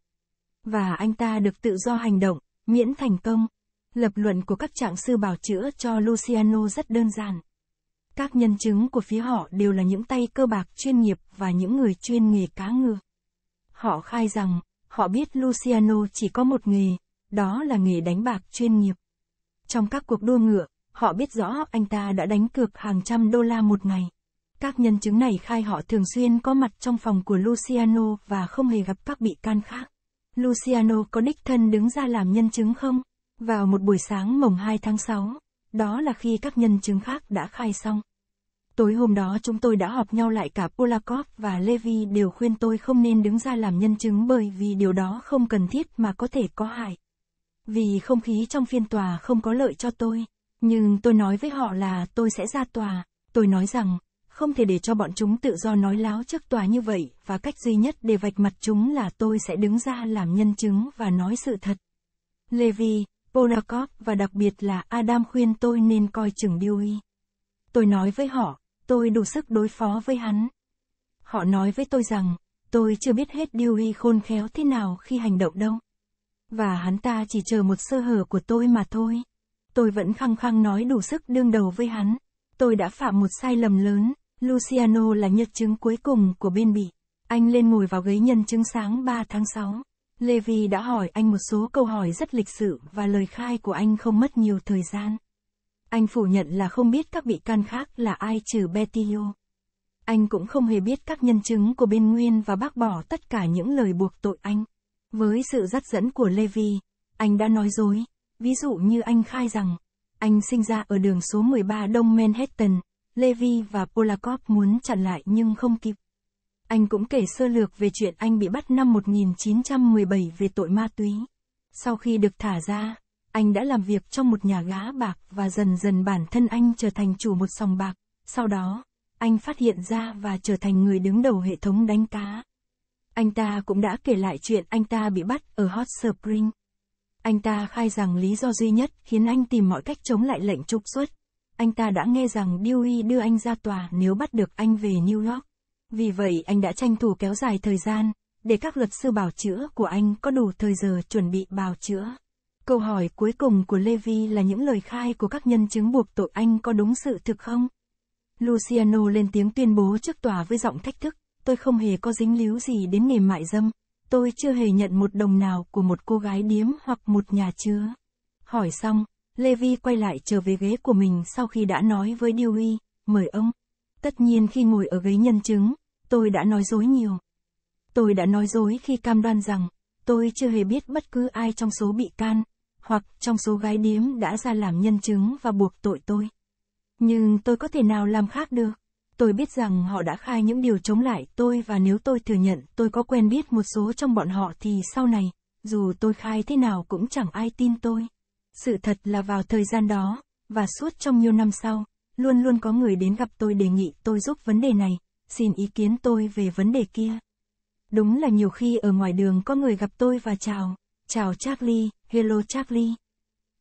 Và anh ta được tự do hành động, miễn thành công. Lập luận của các trạng sư bảo chữa cho Luciano rất đơn giản. Các nhân chứng của phía họ đều là những tay cơ bạc chuyên nghiệp và những người chuyên nghề cá ngừ. Họ khai rằng, họ biết Luciano chỉ có một nghề, đó là nghề đánh bạc chuyên nghiệp. Trong các cuộc đua ngựa, họ biết rõ anh ta đã đánh cược hàng trăm đô la một ngày. Các nhân chứng này khai họ thường xuyên có mặt trong phòng của Luciano và không hề gặp các bị can khác. Luciano có đích thân đứng ra làm nhân chứng không? Vào một buổi sáng mồng 2 tháng 6, đó là khi các nhân chứng khác đã khai xong. Tối hôm đó chúng tôi đã họp nhau lại cả Polakov và Levi đều khuyên tôi không nên đứng ra làm nhân chứng bởi vì điều đó không cần thiết mà có thể có hại. Vì không khí trong phiên tòa không có lợi cho tôi, nhưng tôi nói với họ là tôi sẽ ra tòa, tôi nói rằng, không thể để cho bọn chúng tự do nói láo trước tòa như vậy và cách duy nhất để vạch mặt chúng là tôi sẽ đứng ra làm nhân chứng và nói sự thật. Levi, Polakov và đặc biệt là Adam khuyên tôi nên coi chừng Dewey. Tôi nói với họ, tôi đủ sức đối phó với hắn. Họ nói với tôi rằng, tôi chưa biết hết Dewey khôn khéo thế nào khi hành động đâu. Và hắn ta chỉ chờ một sơ hở của tôi mà thôi. Tôi vẫn khăng khăng nói đủ sức đương đầu với hắn. Tôi đã phạm một sai lầm lớn, Luciano là nhân chứng cuối cùng của bên bị. Anh lên ngồi vào ghế nhân chứng sáng 3 tháng 6. Levi đã hỏi anh một số câu hỏi rất lịch sự và lời khai của anh không mất nhiều thời gian. Anh phủ nhận là không biết các bị can khác là ai trừ Betilio. Anh cũng không hề biết các nhân chứng của bên Nguyên và bác bỏ tất cả những lời buộc tội anh. Với sự dắt dẫn của Levi, anh đã nói dối, ví dụ như anh khai rằng, anh sinh ra ở đường số 13 Đông Manhattan, Levi và Polakov muốn chặn lại nhưng không kịp. Anh cũng kể sơ lược về chuyện anh bị bắt năm 1917 về tội ma túy. Sau khi được thả ra, anh đã làm việc trong một nhà gá bạc và dần dần bản thân anh trở thành chủ một sòng bạc. Sau đó, anh phát hiện ra và trở thành người đứng đầu hệ thống đánh cá. Anh ta cũng đã kể lại chuyện anh ta bị bắt ở Hot Spring. Anh ta khai rằng lý do duy nhất khiến anh tìm mọi cách chống lại lệnh trục xuất. Anh ta đã nghe rằng Dewey đưa anh ra tòa nếu bắt được anh về New York. Vì vậy anh đã tranh thủ kéo dài thời gian, để các luật sư bảo chữa của anh có đủ thời giờ chuẩn bị bào chữa. Câu hỏi cuối cùng của Levi là những lời khai của các nhân chứng buộc tội anh có đúng sự thực không? Luciano lên tiếng tuyên bố trước tòa với giọng thách thức, tôi không hề có dính líu gì đến nghề mại dâm, tôi chưa hề nhận một đồng nào của một cô gái điếm hoặc một nhà chứa. Hỏi xong, Levi quay lại trở về ghế của mình sau khi đã nói với Dewey, mời ông. Tất nhiên khi ngồi ở ghế nhân chứng, tôi đã nói dối nhiều. Tôi đã nói dối khi cam đoan rằng, tôi chưa hề biết bất cứ ai trong số bị can, hoặc trong số gái điếm đã ra làm nhân chứng và buộc tội tôi. Nhưng tôi có thể nào làm khác được? Tôi biết rằng họ đã khai những điều chống lại tôi và nếu tôi thừa nhận tôi có quen biết một số trong bọn họ thì sau này, dù tôi khai thế nào cũng chẳng ai tin tôi. Sự thật là vào thời gian đó, và suốt trong nhiều năm sau, luôn luôn có người đến gặp tôi đề nghị tôi giúp vấn đề này, xin ý kiến tôi về vấn đề kia. Đúng là nhiều khi ở ngoài đường có người gặp tôi và chào, chào Charlie, hello Charlie.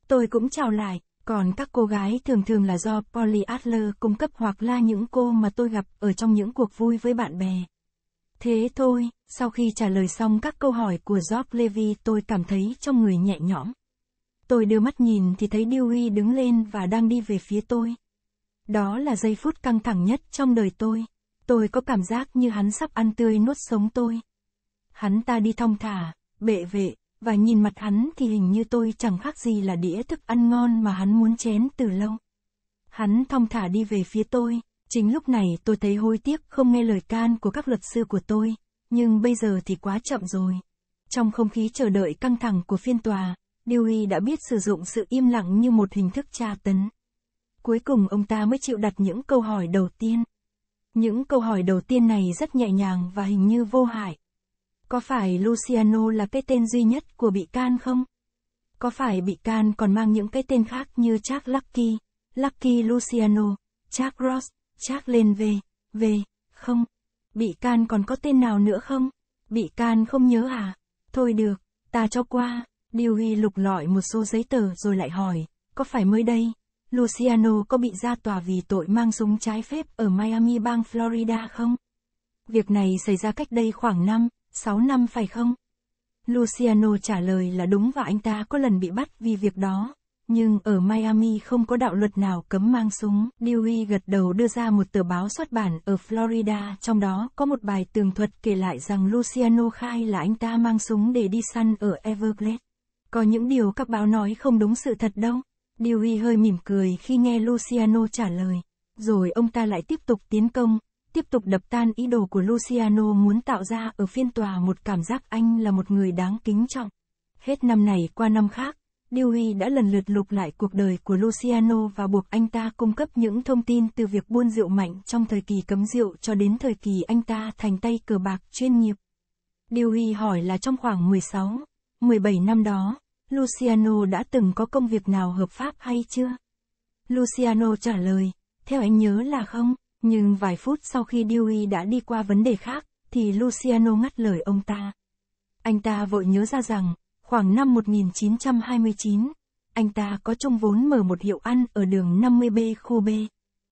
Tôi cũng chào lại, còn các cô gái thường thường là do Polly Adler cung cấp hoặc là những cô mà tôi gặp ở trong những cuộc vui với bạn bè. Thế thôi, sau khi trả lời xong các câu hỏi của Job Levy tôi cảm thấy trong người nhẹ nhõm. Tôi đưa mắt nhìn thì thấy Dewey đứng lên và đang đi về phía tôi. Đó là giây phút căng thẳng nhất trong đời tôi. Tôi có cảm giác như hắn sắp ăn tươi nuốt sống tôi. Hắn ta đi thong thả, bệ vệ, và nhìn mặt hắn thì hình như tôi chẳng khác gì là đĩa thức ăn ngon mà hắn muốn chén từ lâu. Hắn thong thả đi về phía tôi, chính lúc này tôi thấy hối tiếc không nghe lời can của các luật sư của tôi, nhưng bây giờ thì quá chậm rồi. Trong không khí chờ đợi căng thẳng của phiên tòa, Dewey đã biết sử dụng sự im lặng như một hình thức tra tấn. Cuối cùng ông ta mới chịu đặt những câu hỏi đầu tiên. Những câu hỏi đầu tiên này rất nhẹ nhàng và hình như vô hại. Có phải Luciano là cái tên duy nhất của bị can không? Có phải bị can còn mang những cái tên khác như Jack Lucky, Lucky Luciano, Jack Ross, Jack lên về, về, không? Bị can còn có tên nào nữa không? Bị can không nhớ à? Thôi được, ta cho qua. Dewey lục lọi một số giấy tờ rồi lại hỏi, có phải mới đây, Luciano có bị ra tòa vì tội mang súng trái phép ở Miami bang Florida không? Việc này xảy ra cách đây khoảng 5, 6 năm phải không? Luciano trả lời là đúng và anh ta có lần bị bắt vì việc đó. Nhưng ở Miami không có đạo luật nào cấm mang súng. Dewey gật đầu đưa ra một tờ báo xuất bản ở Florida, trong đó có một bài tường thuật kể lại rằng Luciano khai là anh ta mang súng để đi săn ở Everglades. Có những điều các báo nói không đúng sự thật đâu. Dewey hơi mỉm cười khi nghe Luciano trả lời. Rồi ông ta lại tiếp tục tiến công, tiếp tục đập tan ý đồ của Luciano muốn tạo ra ở phiên tòa một cảm giác anh là một người đáng kính trọng. Hết năm này qua năm khác, Dewey đã lần lượt lục lại cuộc đời của Luciano và buộc anh ta cung cấp những thông tin từ việc buôn rượu mạnh trong thời kỳ cấm rượu cho đến thời kỳ anh ta thành tay cờ bạc chuyên nghiệp. Dewey hỏi là trong khoảng 16, 17 năm đó, Luciano đã từng có công việc nào hợp pháp hay chưa? Luciano trả lời, theo anh nhớ là không, nhưng vài phút sau khi Dewey đã đi qua vấn đề khác, thì Luciano ngắt lời ông ta. Anh ta vội nhớ ra rằng, khoảng năm 1929, anh ta có trông vốn mở một hiệu ăn ở đường 50B khu B.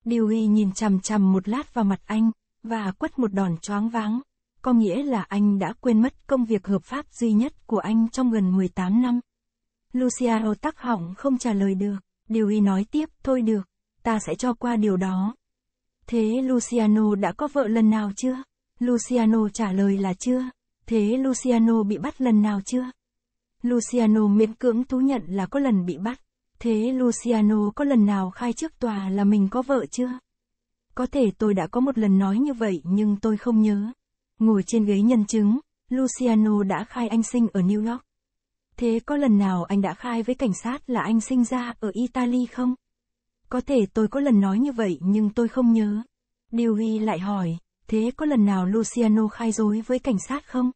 Dewey nhìn chằm chằm một lát vào mặt anh, và quất một đòn choáng váng, có nghĩa là anh đã quên mất công việc hợp pháp duy nhất của anh trong gần 18 năm. Luciano tắc họng không trả lời được, điều y nói tiếp, thôi được, ta sẽ cho qua điều đó. Thế Luciano đã có vợ lần nào chưa? Luciano trả lời là chưa. Thế Luciano bị bắt lần nào chưa? Luciano miễn cưỡng thú nhận là có lần bị bắt. Thế Luciano có lần nào khai trước tòa là mình có vợ chưa? Có thể tôi đã có một lần nói như vậy nhưng tôi không nhớ. Ngồi trên ghế nhân chứng, Luciano đã khai anh sinh ở New York. Thế có lần nào anh đã khai với cảnh sát là anh sinh ra ở Italy không? Có thể tôi có lần nói như vậy nhưng tôi không nhớ. Dewey lại hỏi, thế có lần nào Luciano khai dối với cảnh sát không?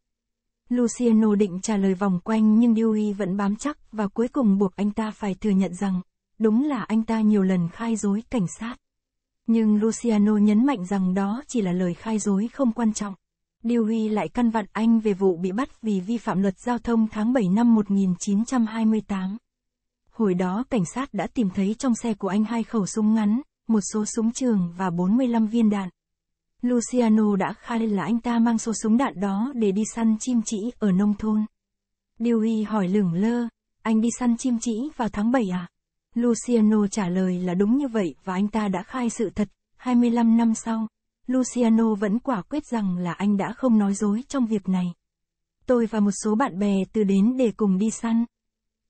Luciano định trả lời vòng quanh nhưng Dewey vẫn bám chắc và cuối cùng buộc anh ta phải thừa nhận rằng, đúng là anh ta nhiều lần khai dối cảnh sát. Nhưng Luciano nhấn mạnh rằng đó chỉ là lời khai dối không quan trọng. Điêu Huy lại căn vặn anh về vụ bị bắt vì vi phạm luật giao thông tháng 7 năm 1928. Hồi đó cảnh sát đã tìm thấy trong xe của anh hai khẩu súng ngắn, một số súng trường và 45 viên đạn. Luciano đã khai là anh ta mang số súng đạn đó để đi săn chim chỉ ở nông thôn. Điêu Huy hỏi lửng lơ, anh đi săn chim chỉ vào tháng 7 à? Luciano trả lời là đúng như vậy và anh ta đã khai sự thật, 25 năm sau. Luciano vẫn quả quyết rằng là anh đã không nói dối trong việc này. Tôi và một số bạn bè từ đến để cùng đi săn.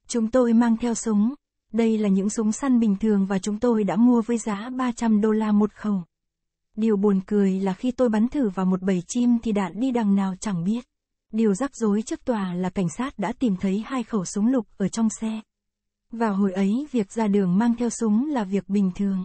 Chúng tôi mang theo súng. Đây là những súng săn bình thường và chúng tôi đã mua với giá 300 đô la một khẩu. Điều buồn cười là khi tôi bắn thử vào một bầy chim thì đạn đi đằng nào chẳng biết. Điều rắc rối trước tòa là cảnh sát đã tìm thấy hai khẩu súng lục ở trong xe. Vào hồi ấy việc ra đường mang theo súng là việc bình thường.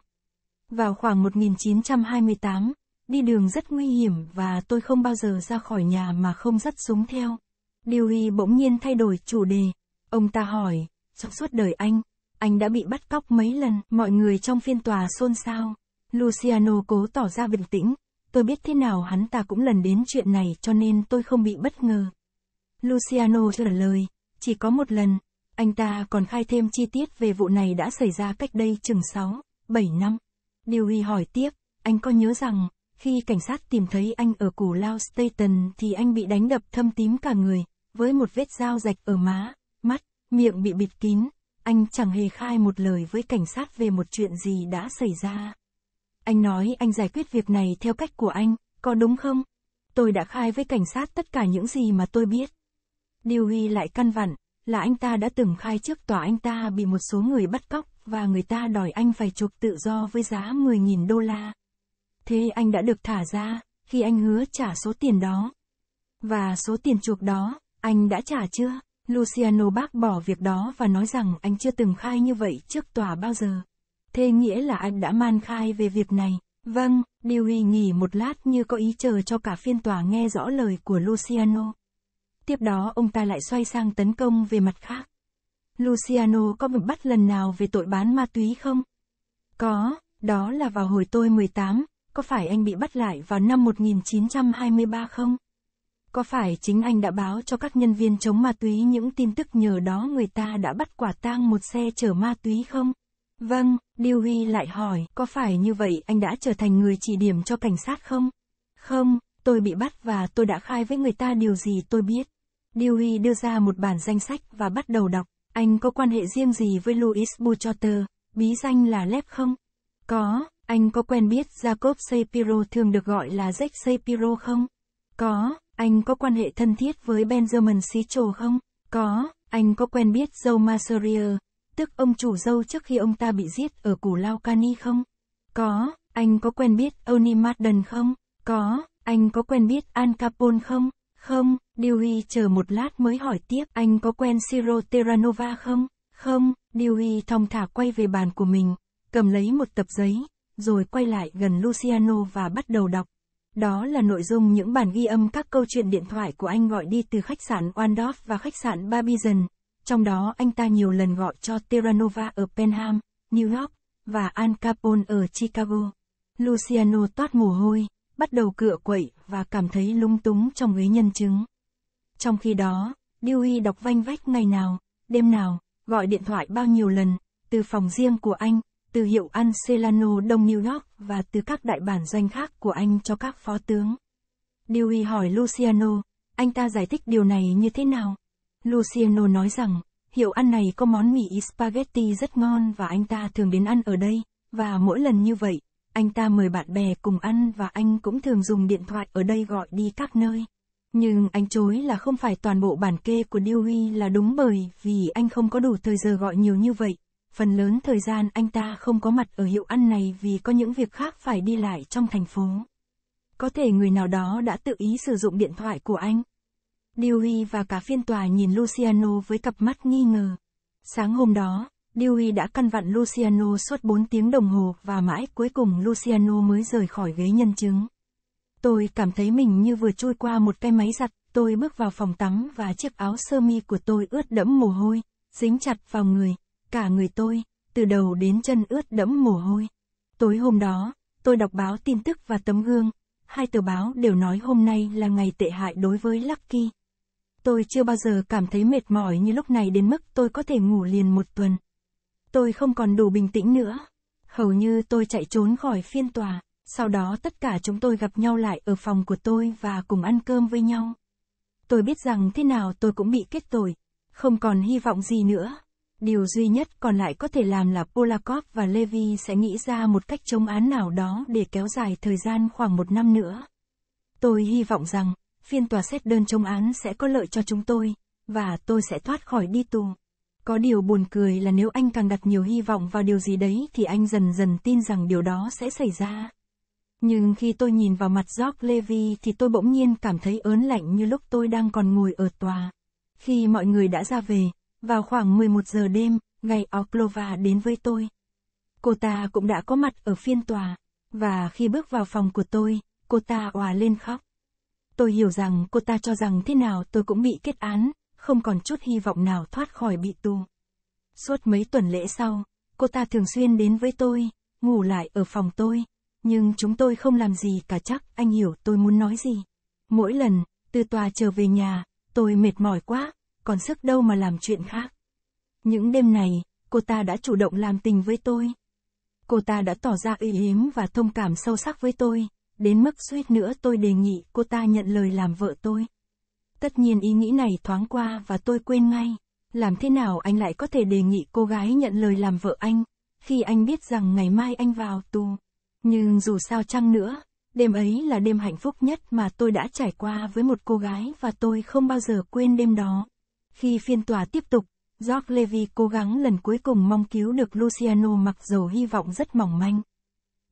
Vào khoảng 1928, đi đường rất nguy hiểm và tôi không bao giờ ra khỏi nhà mà không dắt súng theo. điều Dewey bỗng nhiên thay đổi chủ đề. Ông ta hỏi, trong suốt đời anh, anh đã bị bắt cóc mấy lần, mọi người trong phiên tòa xôn xao. Luciano cố tỏ ra bình tĩnh, tôi biết thế nào hắn ta cũng lần đến chuyện này cho nên tôi không bị bất ngờ. Luciano trả lời, chỉ có một lần, anh ta còn khai thêm chi tiết về vụ này đã xảy ra cách đây chừng 6, 7 năm. điều Dewey hỏi tiếp, anh có nhớ rằng, khi cảnh sát tìm thấy anh ở củ Lao Staten thì anh bị đánh đập thâm tím cả người, với một vết dao rạch ở má, mắt, miệng bị bịt kín. Anh chẳng hề khai một lời với cảnh sát về một chuyện gì đã xảy ra. Anh nói anh giải quyết việc này theo cách của anh, có đúng không? Tôi đã khai với cảnh sát tất cả những gì mà tôi biết. Dewey lại căn vặn, là anh ta đã từng khai trước tòa anh ta bị một số người bắt cóc và người ta đòi anh phải chuộc tự do với giá 10.000 đô la thế anh đã được thả ra, khi anh hứa trả số tiền đó. Và số tiền chuộc đó, anh đã trả chưa? Luciano bác bỏ việc đó và nói rằng anh chưa từng khai như vậy trước tòa bao giờ. Thế nghĩa là anh đã man khai về việc này. Vâng, Dewey nghỉ một lát như có ý chờ cho cả phiên tòa nghe rõ lời của Luciano. Tiếp đó ông ta lại xoay sang tấn công về mặt khác. Luciano có bị bắt lần nào về tội bán ma túy không? Có, đó là vào hồi tôi 18, có phải anh bị bắt lại vào năm 1923 không? Có phải chính anh đã báo cho các nhân viên chống ma túy những tin tức nhờ đó người ta đã bắt quả tang một xe chở ma túy không? Vâng, huy lại hỏi, có phải như vậy anh đã trở thành người chỉ điểm cho cảnh sát không? Không, tôi bị bắt và tôi đã khai với người ta điều gì tôi biết. huy đưa ra một bản danh sách và bắt đầu đọc. Anh có quan hệ riêng gì với Louis Buchotter, bí danh là Lep không? Có, anh có quen biết Jacob Shapiro thường được gọi là Jack Shapiro không? Có. Anh có quan hệ thân thiết với Benjamin Sichel không? Có. Anh có quen biết Joe Maserier, tức ông chủ dâu trước khi ông ta bị giết ở Củ Lao Cani không? Có. Anh có quen biết Oni Madden không? Có. Anh có quen biết Al Capone không? Không. Dewey chờ một lát mới hỏi tiếp. Anh có quen Ciro Terranova không? Không. Dewey thong thả quay về bàn của mình, cầm lấy một tập giấy, rồi quay lại gần Luciano và bắt đầu đọc. Đó là nội dung những bản ghi âm các câu chuyện điện thoại của anh gọi đi từ khách sạn Waldorf và khách sạn Barbizon. Trong đó anh ta nhiều lần gọi cho Terranova ở Penham, New York, và Al Capone ở Chicago. Luciano toát mồ hôi, bắt đầu cựa quậy và cảm thấy lung túng trong ghế nhân chứng. Trong khi đó, Dewey đọc vanh vách ngày nào, đêm nào, gọi điện thoại bao nhiêu lần, từ phòng riêng của anh, từ hiệu Ancelano Đông New York và từ các đại bản doanh khác của Anh cho các phó tướng. Dewey hỏi Luciano, anh ta giải thích điều này như thế nào? Luciano nói rằng, hiệu ăn này có món mì spaghetti rất ngon và anh ta thường đến ăn ở đây, và mỗi lần như vậy, anh ta mời bạn bè cùng ăn và anh cũng thường dùng điện thoại ở đây gọi đi các nơi. Nhưng anh chối là không phải toàn bộ bản kê của Dewey là đúng bởi vì anh không có đủ thời giờ gọi nhiều như vậy, phần lớn thời gian anh ta không có mặt ở hiệu ăn này vì có những việc khác phải đi lại trong thành phố. Có thể người nào đó đã tự ý sử dụng điện thoại của anh. Dewey và cả phiên tòa nhìn Luciano với cặp mắt nghi ngờ. Sáng hôm đó, Dewey đã căn vặn Luciano suốt 4 tiếng đồng hồ và mãi cuối cùng Luciano mới rời khỏi ghế nhân chứng. Tôi cảm thấy mình như vừa trôi qua một cái máy giặt, tôi bước vào phòng tắm và chiếc áo sơ mi của tôi ướt đẫm mồ hôi, dính chặt vào người, cả người tôi, từ đầu đến chân ướt đẫm mồ hôi. Tối hôm đó, tôi đọc báo tin tức và tấm gương, hai tờ báo đều nói hôm nay là ngày tệ hại đối với Lucky. Tôi chưa bao giờ cảm thấy mệt mỏi như lúc này đến mức tôi có thể ngủ liền một tuần. Tôi không còn đủ bình tĩnh nữa. Hầu như tôi chạy trốn khỏi phiên tòa, sau đó tất cả chúng tôi gặp nhau lại ở phòng của tôi và cùng ăn cơm với nhau. Tôi biết rằng thế nào tôi cũng bị kết tội, không còn hy vọng gì nữa. Điều duy nhất còn lại có thể làm là Polakov và Levy sẽ nghĩ ra một cách chống án nào đó để kéo dài thời gian khoảng một năm nữa. Tôi hy vọng rằng, phiên tòa xét đơn chống án sẽ có lợi cho chúng tôi, và tôi sẽ thoát khỏi đi tù. Có điều buồn cười là nếu anh càng đặt nhiều hy vọng vào điều gì đấy thì anh dần dần tin rằng điều đó sẽ xảy ra. Nhưng khi tôi nhìn vào mặt Jock Levy thì tôi bỗng nhiên cảm thấy ớn lạnh như lúc tôi đang còn ngồi ở tòa. Khi mọi người đã ra về, vào khoảng 11 giờ đêm, ngày Oklova đến với tôi. Cô ta cũng đã có mặt ở phiên tòa, và khi bước vào phòng của tôi, cô ta òa lên khóc. Tôi hiểu rằng cô ta cho rằng thế nào tôi cũng bị kết án, không còn chút hy vọng nào thoát khỏi bị tù. Suốt mấy tuần lễ sau, cô ta thường xuyên đến với tôi, ngủ lại ở phòng tôi, nhưng chúng tôi không làm gì cả chắc anh hiểu tôi muốn nói gì. Mỗi lần, từ tòa trở về nhà, tôi mệt mỏi quá, còn sức đâu mà làm chuyện khác. Những đêm này, cô ta đã chủ động làm tình với tôi. Cô ta đã tỏ ra ý yếm và thông cảm sâu sắc với tôi, đến mức suýt nữa tôi đề nghị cô ta nhận lời làm vợ tôi. Tất nhiên ý nghĩ này thoáng qua và tôi quên ngay. Làm thế nào anh lại có thể đề nghị cô gái nhận lời làm vợ anh, khi anh biết rằng ngày mai anh vào tù. Nhưng dù sao chăng nữa, đêm ấy là đêm hạnh phúc nhất mà tôi đã trải qua với một cô gái và tôi không bao giờ quên đêm đó. Khi phiên tòa tiếp tục, George Levy cố gắng lần cuối cùng mong cứu được Luciano mặc dù hy vọng rất mỏng manh.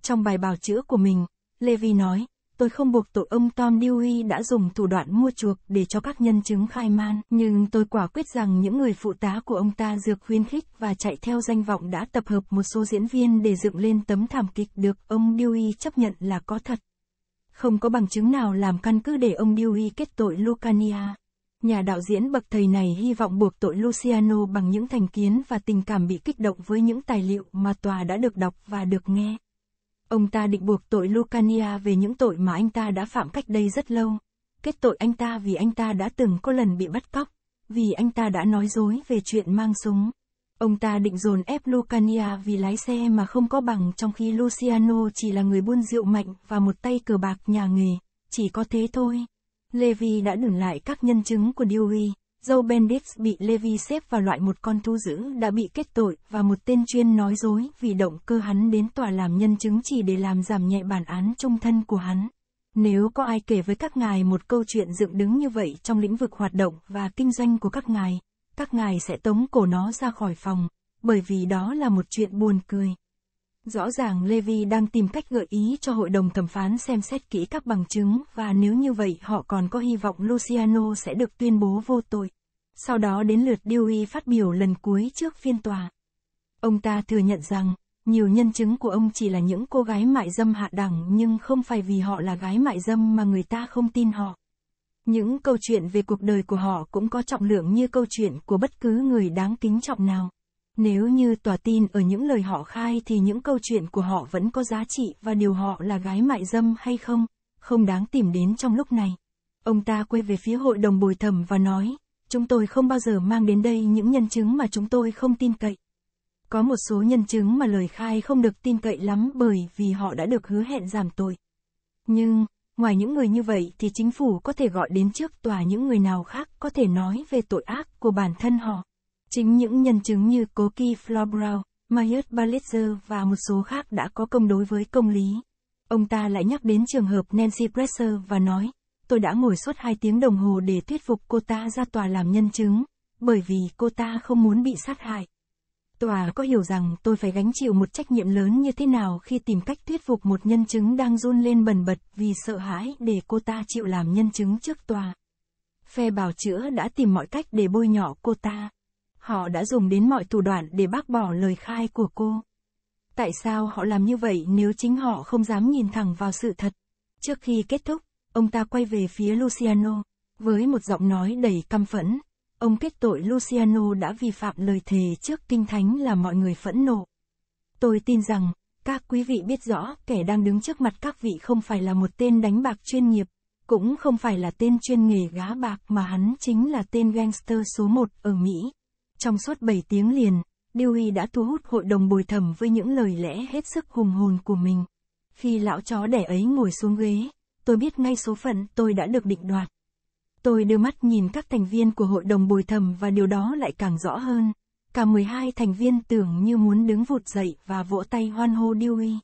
Trong bài bào chữa của mình, Levy nói, tôi không buộc tội ông Tom Dewey đã dùng thủ đoạn mua chuộc để cho các nhân chứng khai man, nhưng tôi quả quyết rằng những người phụ tá của ông ta dược khuyến khích và chạy theo danh vọng đã tập hợp một số diễn viên để dựng lên tấm thảm kịch được ông Dewey chấp nhận là có thật. Không có bằng chứng nào làm căn cứ để ông Dewey kết tội Lucania. Nhà đạo diễn bậc thầy này hy vọng buộc tội Luciano bằng những thành kiến và tình cảm bị kích động với những tài liệu mà tòa đã được đọc và được nghe. Ông ta định buộc tội Lucania về những tội mà anh ta đã phạm cách đây rất lâu. Kết tội anh ta vì anh ta đã từng có lần bị bắt cóc, vì anh ta đã nói dối về chuyện mang súng. Ông ta định dồn ép Lucania vì lái xe mà không có bằng trong khi Luciano chỉ là người buôn rượu mạnh và một tay cờ bạc nhà nghề, chỉ có thế thôi. Levi đã đừng lại các nhân chứng của Dewey. Joe Bendix bị Levi xếp vào loại một con thú dữ đã bị kết tội và một tên chuyên nói dối vì động cơ hắn đến tòa làm nhân chứng chỉ để làm giảm nhẹ bản án trung thân của hắn. Nếu có ai kể với các ngài một câu chuyện dựng đứng như vậy trong lĩnh vực hoạt động và kinh doanh của các ngài, các ngài sẽ tống cổ nó ra khỏi phòng, bởi vì đó là một chuyện buồn cười. Rõ ràng Levi đang tìm cách gợi ý cho hội đồng thẩm phán xem xét kỹ các bằng chứng và nếu như vậy họ còn có hy vọng Luciano sẽ được tuyên bố vô tội. Sau đó đến lượt Dewey phát biểu lần cuối trước phiên tòa. Ông ta thừa nhận rằng, nhiều nhân chứng của ông chỉ là những cô gái mại dâm hạ đẳng nhưng không phải vì họ là gái mại dâm mà người ta không tin họ. Những câu chuyện về cuộc đời của họ cũng có trọng lượng như câu chuyện của bất cứ người đáng kính trọng nào. Nếu như tòa tin ở những lời họ khai thì những câu chuyện của họ vẫn có giá trị và điều họ là gái mại dâm hay không, không đáng tìm đến trong lúc này. Ông ta quay về phía hội đồng bồi thẩm và nói, chúng tôi không bao giờ mang đến đây những nhân chứng mà chúng tôi không tin cậy. Có một số nhân chứng mà lời khai không được tin cậy lắm bởi vì họ đã được hứa hẹn giảm tội. Nhưng, ngoài những người như vậy thì chính phủ có thể gọi đến trước tòa những người nào khác có thể nói về tội ác của bản thân họ. Chính những nhân chứng như cố Ki Florbrow, Myers Ballinger và một số khác đã có công đối với công lý. Ông ta lại nhắc đến trường hợp Nancy Presser và nói, tôi đã ngồi suốt hai tiếng đồng hồ để thuyết phục cô ta ra tòa làm nhân chứng, bởi vì cô ta không muốn bị sát hại. Tòa có hiểu rằng tôi phải gánh chịu một trách nhiệm lớn như thế nào khi tìm cách thuyết phục một nhân chứng đang run lên bần bật vì sợ hãi để cô ta chịu làm nhân chứng trước tòa. Phe bảo chữa đã tìm mọi cách để bôi nhọ cô ta. Họ đã dùng đến mọi thủ đoạn để bác bỏ lời khai của cô. Tại sao họ làm như vậy nếu chính họ không dám nhìn thẳng vào sự thật? Trước khi kết thúc, ông ta quay về phía Luciano, với một giọng nói đầy căm phẫn. Ông kết tội Luciano đã vi phạm lời thề trước kinh thánh là mọi người phẫn nộ. Tôi tin rằng, các quý vị biết rõ kẻ đang đứng trước mặt các vị không phải là một tên đánh bạc chuyên nghiệp, cũng không phải là tên chuyên nghề gá bạc mà hắn chính là tên gangster số 1 ở Mỹ. Trong suốt 7 tiếng liền, Dewey đã thu hút hội đồng bồi thẩm với những lời lẽ hết sức hùng hồn của mình. Khi lão chó đẻ ấy ngồi xuống ghế, tôi biết ngay số phận tôi đã được định đoạt. Tôi đưa mắt nhìn các thành viên của hội đồng bồi thẩm và điều đó lại càng rõ hơn. Cả 12 thành viên tưởng như muốn đứng vụt dậy và vỗ tay hoan hô Dewey.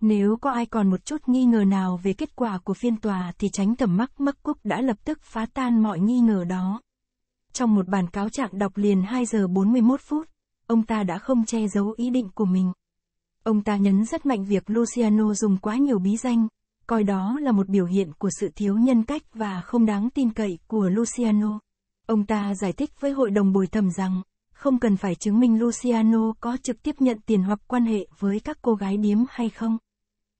Nếu có ai còn một chút nghi ngờ nào về kết quả của phiên tòa thì tránh tầm mắc mắc cúc đã lập tức phá tan mọi nghi ngờ đó. Trong một bản cáo trạng đọc liền 2 giờ 41 phút, ông ta đã không che giấu ý định của mình. Ông ta nhấn rất mạnh việc Luciano dùng quá nhiều bí danh, coi đó là một biểu hiện của sự thiếu nhân cách và không đáng tin cậy của Luciano. Ông ta giải thích với hội đồng bồi thẩm rằng, không cần phải chứng minh Luciano có trực tiếp nhận tiền hoặc quan hệ với các cô gái điếm hay không.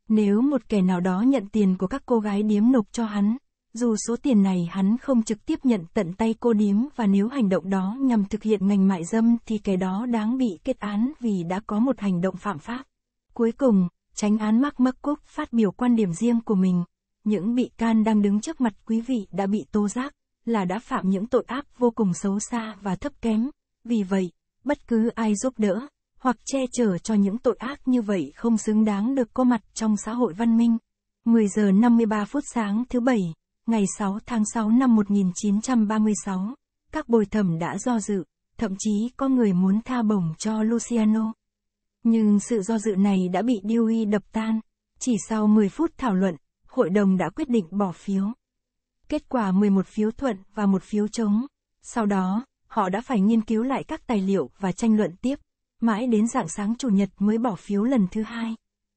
Nếu một kẻ nào đó nhận tiền của các cô gái điếm nộp cho hắn, dù số tiền này hắn không trực tiếp nhận tận tay cô điếm và nếu hành động đó nhằm thực hiện ngành mại dâm thì kẻ đó đáng bị kết án vì đã có một hành động phạm pháp. Cuối cùng, tránh án Mark McCook phát biểu quan điểm riêng của mình. Những bị can đang đứng trước mặt quý vị đã bị tố giác là đã phạm những tội ác vô cùng xấu xa và thấp kém. Vì vậy, bất cứ ai giúp đỡ hoặc che chở cho những tội ác như vậy không xứng đáng được có mặt trong xã hội văn minh. 10 giờ 53 phút sáng thứ Bảy ngày 6 tháng 6 năm 1936, các bồi thẩm đã do dự, thậm chí có người muốn tha bổng cho Luciano. Nhưng sự do dự này đã bị Dewey đập tan. Chỉ sau 10 phút thảo luận, hội đồng đã quyết định bỏ phiếu. Kết quả 11 phiếu thuận và một phiếu chống. Sau đó, họ đã phải nghiên cứu lại các tài liệu và tranh luận tiếp. Mãi đến dạng sáng Chủ nhật mới bỏ phiếu lần thứ hai.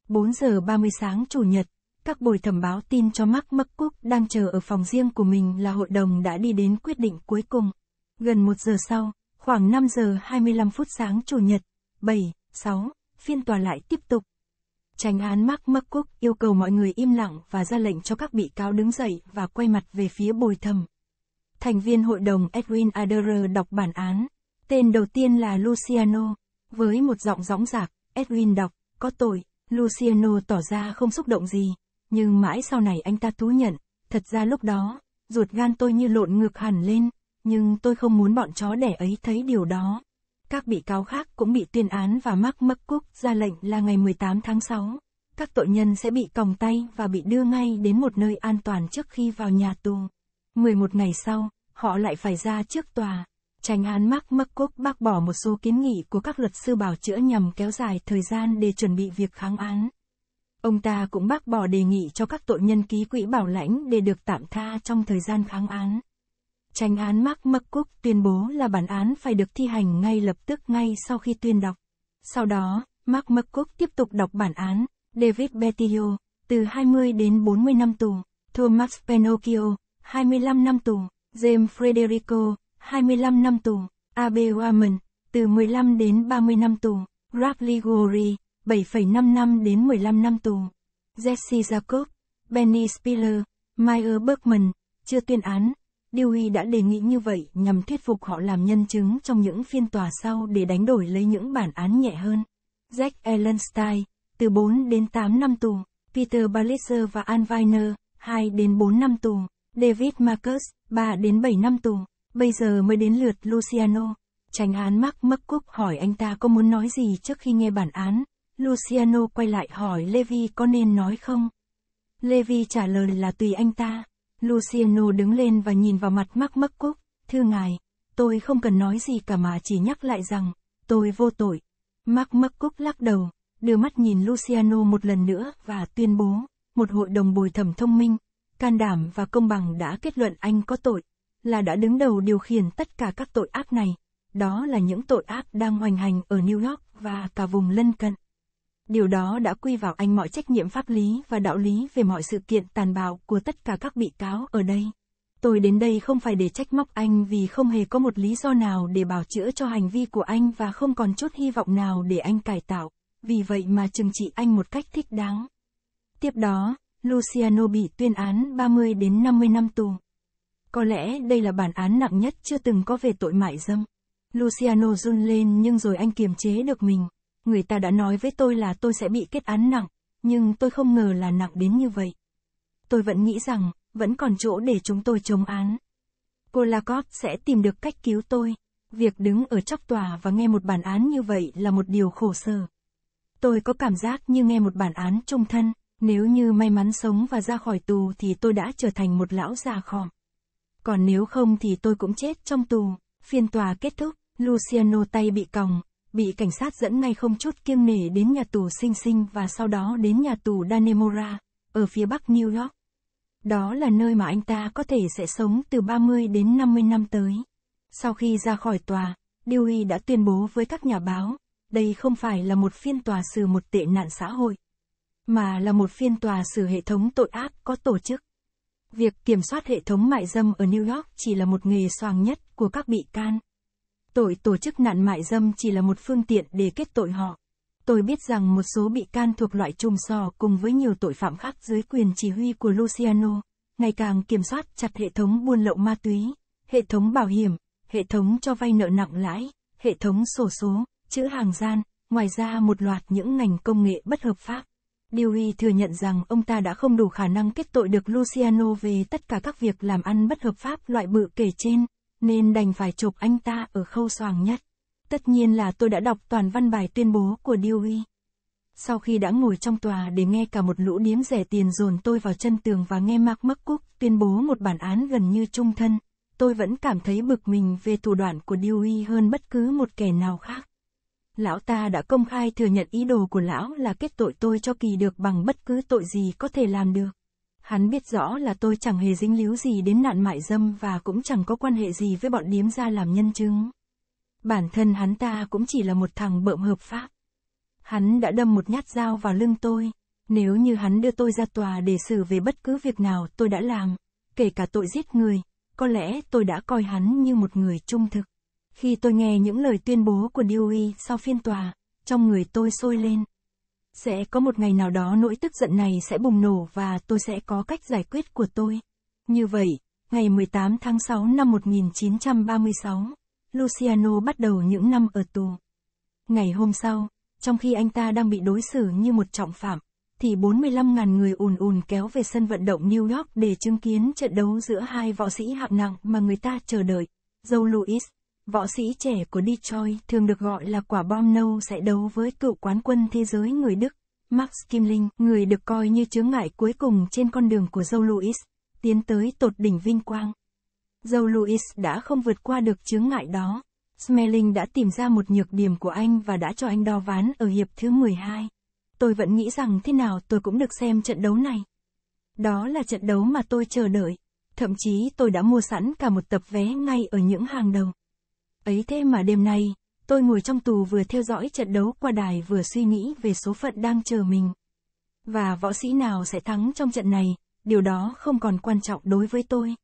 4 giờ 30 sáng Chủ nhật, các buổi thẩm báo tin cho Mark McCook đang chờ ở phòng riêng của mình là hội đồng đã đi đến quyết định cuối cùng. Gần một giờ sau, khoảng 5 giờ 25 phút sáng Chủ nhật, 7, 6, phiên tòa lại tiếp tục. Tránh án Mark McCook yêu cầu mọi người im lặng và ra lệnh cho các bị cáo đứng dậy và quay mặt về phía bồi thẩm. Thành viên hội đồng Edwin Aderer đọc bản án. Tên đầu tiên là Luciano. Với một giọng rõng rạc, Edwin đọc, có tội, Luciano tỏ ra không xúc động gì nhưng mãi sau này anh ta thú nhận, thật ra lúc đó, ruột gan tôi như lộn ngược hẳn lên, nhưng tôi không muốn bọn chó đẻ ấy thấy điều đó. Các bị cáo khác cũng bị tuyên án và mắc mất cúc ra lệnh là ngày 18 tháng 6. Các tội nhân sẽ bị còng tay và bị đưa ngay đến một nơi an toàn trước khi vào nhà tù. 11 ngày sau, họ lại phải ra trước tòa. tranh án Mark McCook bác bỏ một số kiến nghị của các luật sư bảo chữa nhằm kéo dài thời gian để chuẩn bị việc kháng án. Ông ta cũng bác bỏ đề nghị cho các tội nhân ký quỹ bảo lãnh để được tạm tha trong thời gian kháng án. Tranh án Mark McCook tuyên bố là bản án phải được thi hành ngay lập tức ngay sau khi tuyên đọc. Sau đó, Mark McCook tiếp tục đọc bản án, David Bettio, từ 20 đến 40 năm tù, Thomas Pinocchio, 25 năm tù, James Frederico, 25 năm tù, Abe Waman, từ 15 đến 30 năm tù, Ralph Ligori, 7,5 năm đến 15 năm tù. Jesse Jacob, Benny Spiller, Meyer Bergman, chưa tuyên án. Dewey đã đề nghị như vậy nhằm thuyết phục họ làm nhân chứng trong những phiên tòa sau để đánh đổi lấy những bản án nhẹ hơn. Jack Ellenstein, từ 4 đến 8 năm tù. Peter Balizer và Al Weiner, 2 đến 4 năm tù. David Marcus, 3 đến 7 năm tù. Bây giờ mới đến lượt Luciano. Tránh án Mark McCook hỏi anh ta có muốn nói gì trước khi nghe bản án. Luciano quay lại hỏi Levi có nên nói không? Levi trả lời là tùy anh ta. Luciano đứng lên và nhìn vào mặt mắc mắc cúc, thưa ngài, tôi không cần nói gì cả mà chỉ nhắc lại rằng, tôi vô tội. Mắc mắc cúc lắc đầu, đưa mắt nhìn Luciano một lần nữa và tuyên bố, một hội đồng bồi thẩm thông minh, can đảm và công bằng đã kết luận anh có tội, là đã đứng đầu điều khiển tất cả các tội ác này. Đó là những tội ác đang hoành hành ở New York và cả vùng lân cận. Điều đó đã quy vào anh mọi trách nhiệm pháp lý và đạo lý về mọi sự kiện tàn bạo của tất cả các bị cáo ở đây. Tôi đến đây không phải để trách móc anh vì không hề có một lý do nào để bào chữa cho hành vi của anh và không còn chút hy vọng nào để anh cải tạo, vì vậy mà trừng trị anh một cách thích đáng. Tiếp đó, Luciano bị tuyên án 30 đến 50 năm tù. Có lẽ đây là bản án nặng nhất chưa từng có về tội mại dâm. Luciano run lên nhưng rồi anh kiềm chế được mình người ta đã nói với tôi là tôi sẽ bị kết án nặng, nhưng tôi không ngờ là nặng đến như vậy. Tôi vẫn nghĩ rằng, vẫn còn chỗ để chúng tôi chống án. Cô Lacoste sẽ tìm được cách cứu tôi. Việc đứng ở chóc tòa và nghe một bản án như vậy là một điều khổ sở. Tôi có cảm giác như nghe một bản án trung thân, nếu như may mắn sống và ra khỏi tù thì tôi đã trở thành một lão già khòm. Còn nếu không thì tôi cũng chết trong tù. Phiên tòa kết thúc, Luciano tay bị còng, bị cảnh sát dẫn ngay không chút kiêng nể đến nhà tù Sing Sing và sau đó đến nhà tù Danemora, ở phía bắc New York. Đó là nơi mà anh ta có thể sẽ sống từ 30 đến 50 năm tới. Sau khi ra khỏi tòa, Dewey đã tuyên bố với các nhà báo, đây không phải là một phiên tòa xử một tệ nạn xã hội, mà là một phiên tòa xử hệ thống tội ác có tổ chức. Việc kiểm soát hệ thống mại dâm ở New York chỉ là một nghề xoàng nhất của các bị can. Tội tổ chức nạn mại dâm chỉ là một phương tiện để kết tội họ. Tôi biết rằng một số bị can thuộc loại trùm sò cùng với nhiều tội phạm khác dưới quyền chỉ huy của Luciano, ngày càng kiểm soát chặt hệ thống buôn lậu ma túy, hệ thống bảo hiểm, hệ thống cho vay nợ nặng lãi, hệ thống sổ số, chữ hàng gian, ngoài ra một loạt những ngành công nghệ bất hợp pháp. Dewey thừa nhận rằng ông ta đã không đủ khả năng kết tội được Luciano về tất cả các việc làm ăn bất hợp pháp loại bự kể trên nên đành phải chụp anh ta ở khâu soàng nhất. Tất nhiên là tôi đã đọc toàn văn bài tuyên bố của Dewey. Sau khi đã ngồi trong tòa để nghe cả một lũ điếm rẻ tiền dồn tôi vào chân tường và nghe Mark McCook tuyên bố một bản án gần như trung thân, tôi vẫn cảm thấy bực mình về thủ đoạn của Dewey hơn bất cứ một kẻ nào khác. Lão ta đã công khai thừa nhận ý đồ của lão là kết tội tôi cho kỳ được bằng bất cứ tội gì có thể làm được. Hắn biết rõ là tôi chẳng hề dính líu gì đến nạn mại dâm và cũng chẳng có quan hệ gì với bọn điếm ra làm nhân chứng. Bản thân hắn ta cũng chỉ là một thằng bợm hợp pháp. Hắn đã đâm một nhát dao vào lưng tôi. Nếu như hắn đưa tôi ra tòa để xử về bất cứ việc nào tôi đã làm, kể cả tội giết người, có lẽ tôi đã coi hắn như một người trung thực. Khi tôi nghe những lời tuyên bố của Dewey sau phiên tòa, trong người tôi sôi lên. Sẽ có một ngày nào đó nỗi tức giận này sẽ bùng nổ và tôi sẽ có cách giải quyết của tôi. Như vậy, ngày 18 tháng 6 năm 1936, Luciano bắt đầu những năm ở tù. Ngày hôm sau, trong khi anh ta đang bị đối xử như một trọng phạm, thì 45.000 người ùn ùn kéo về sân vận động New York để chứng kiến trận đấu giữa hai võ sĩ hạng nặng mà người ta chờ đợi, Joe Louis Võ sĩ trẻ của Detroit thường được gọi là quả bom nâu sẽ đấu với cựu quán quân thế giới người Đức, Max Kimling, người được coi như chướng ngại cuối cùng trên con đường của dâu Louis, tiến tới tột đỉnh vinh quang. dâu Louis đã không vượt qua được chướng ngại đó. Smelling đã tìm ra một nhược điểm của anh và đã cho anh đo ván ở hiệp thứ 12. Tôi vẫn nghĩ rằng thế nào tôi cũng được xem trận đấu này. Đó là trận đấu mà tôi chờ đợi. Thậm chí tôi đã mua sẵn cả một tập vé ngay ở những hàng đầu. Ấy thế mà đêm nay, tôi ngồi trong tù vừa theo dõi trận đấu qua đài vừa suy nghĩ về số phận đang chờ mình. Và võ sĩ nào sẽ thắng trong trận này, điều đó không còn quan trọng đối với tôi.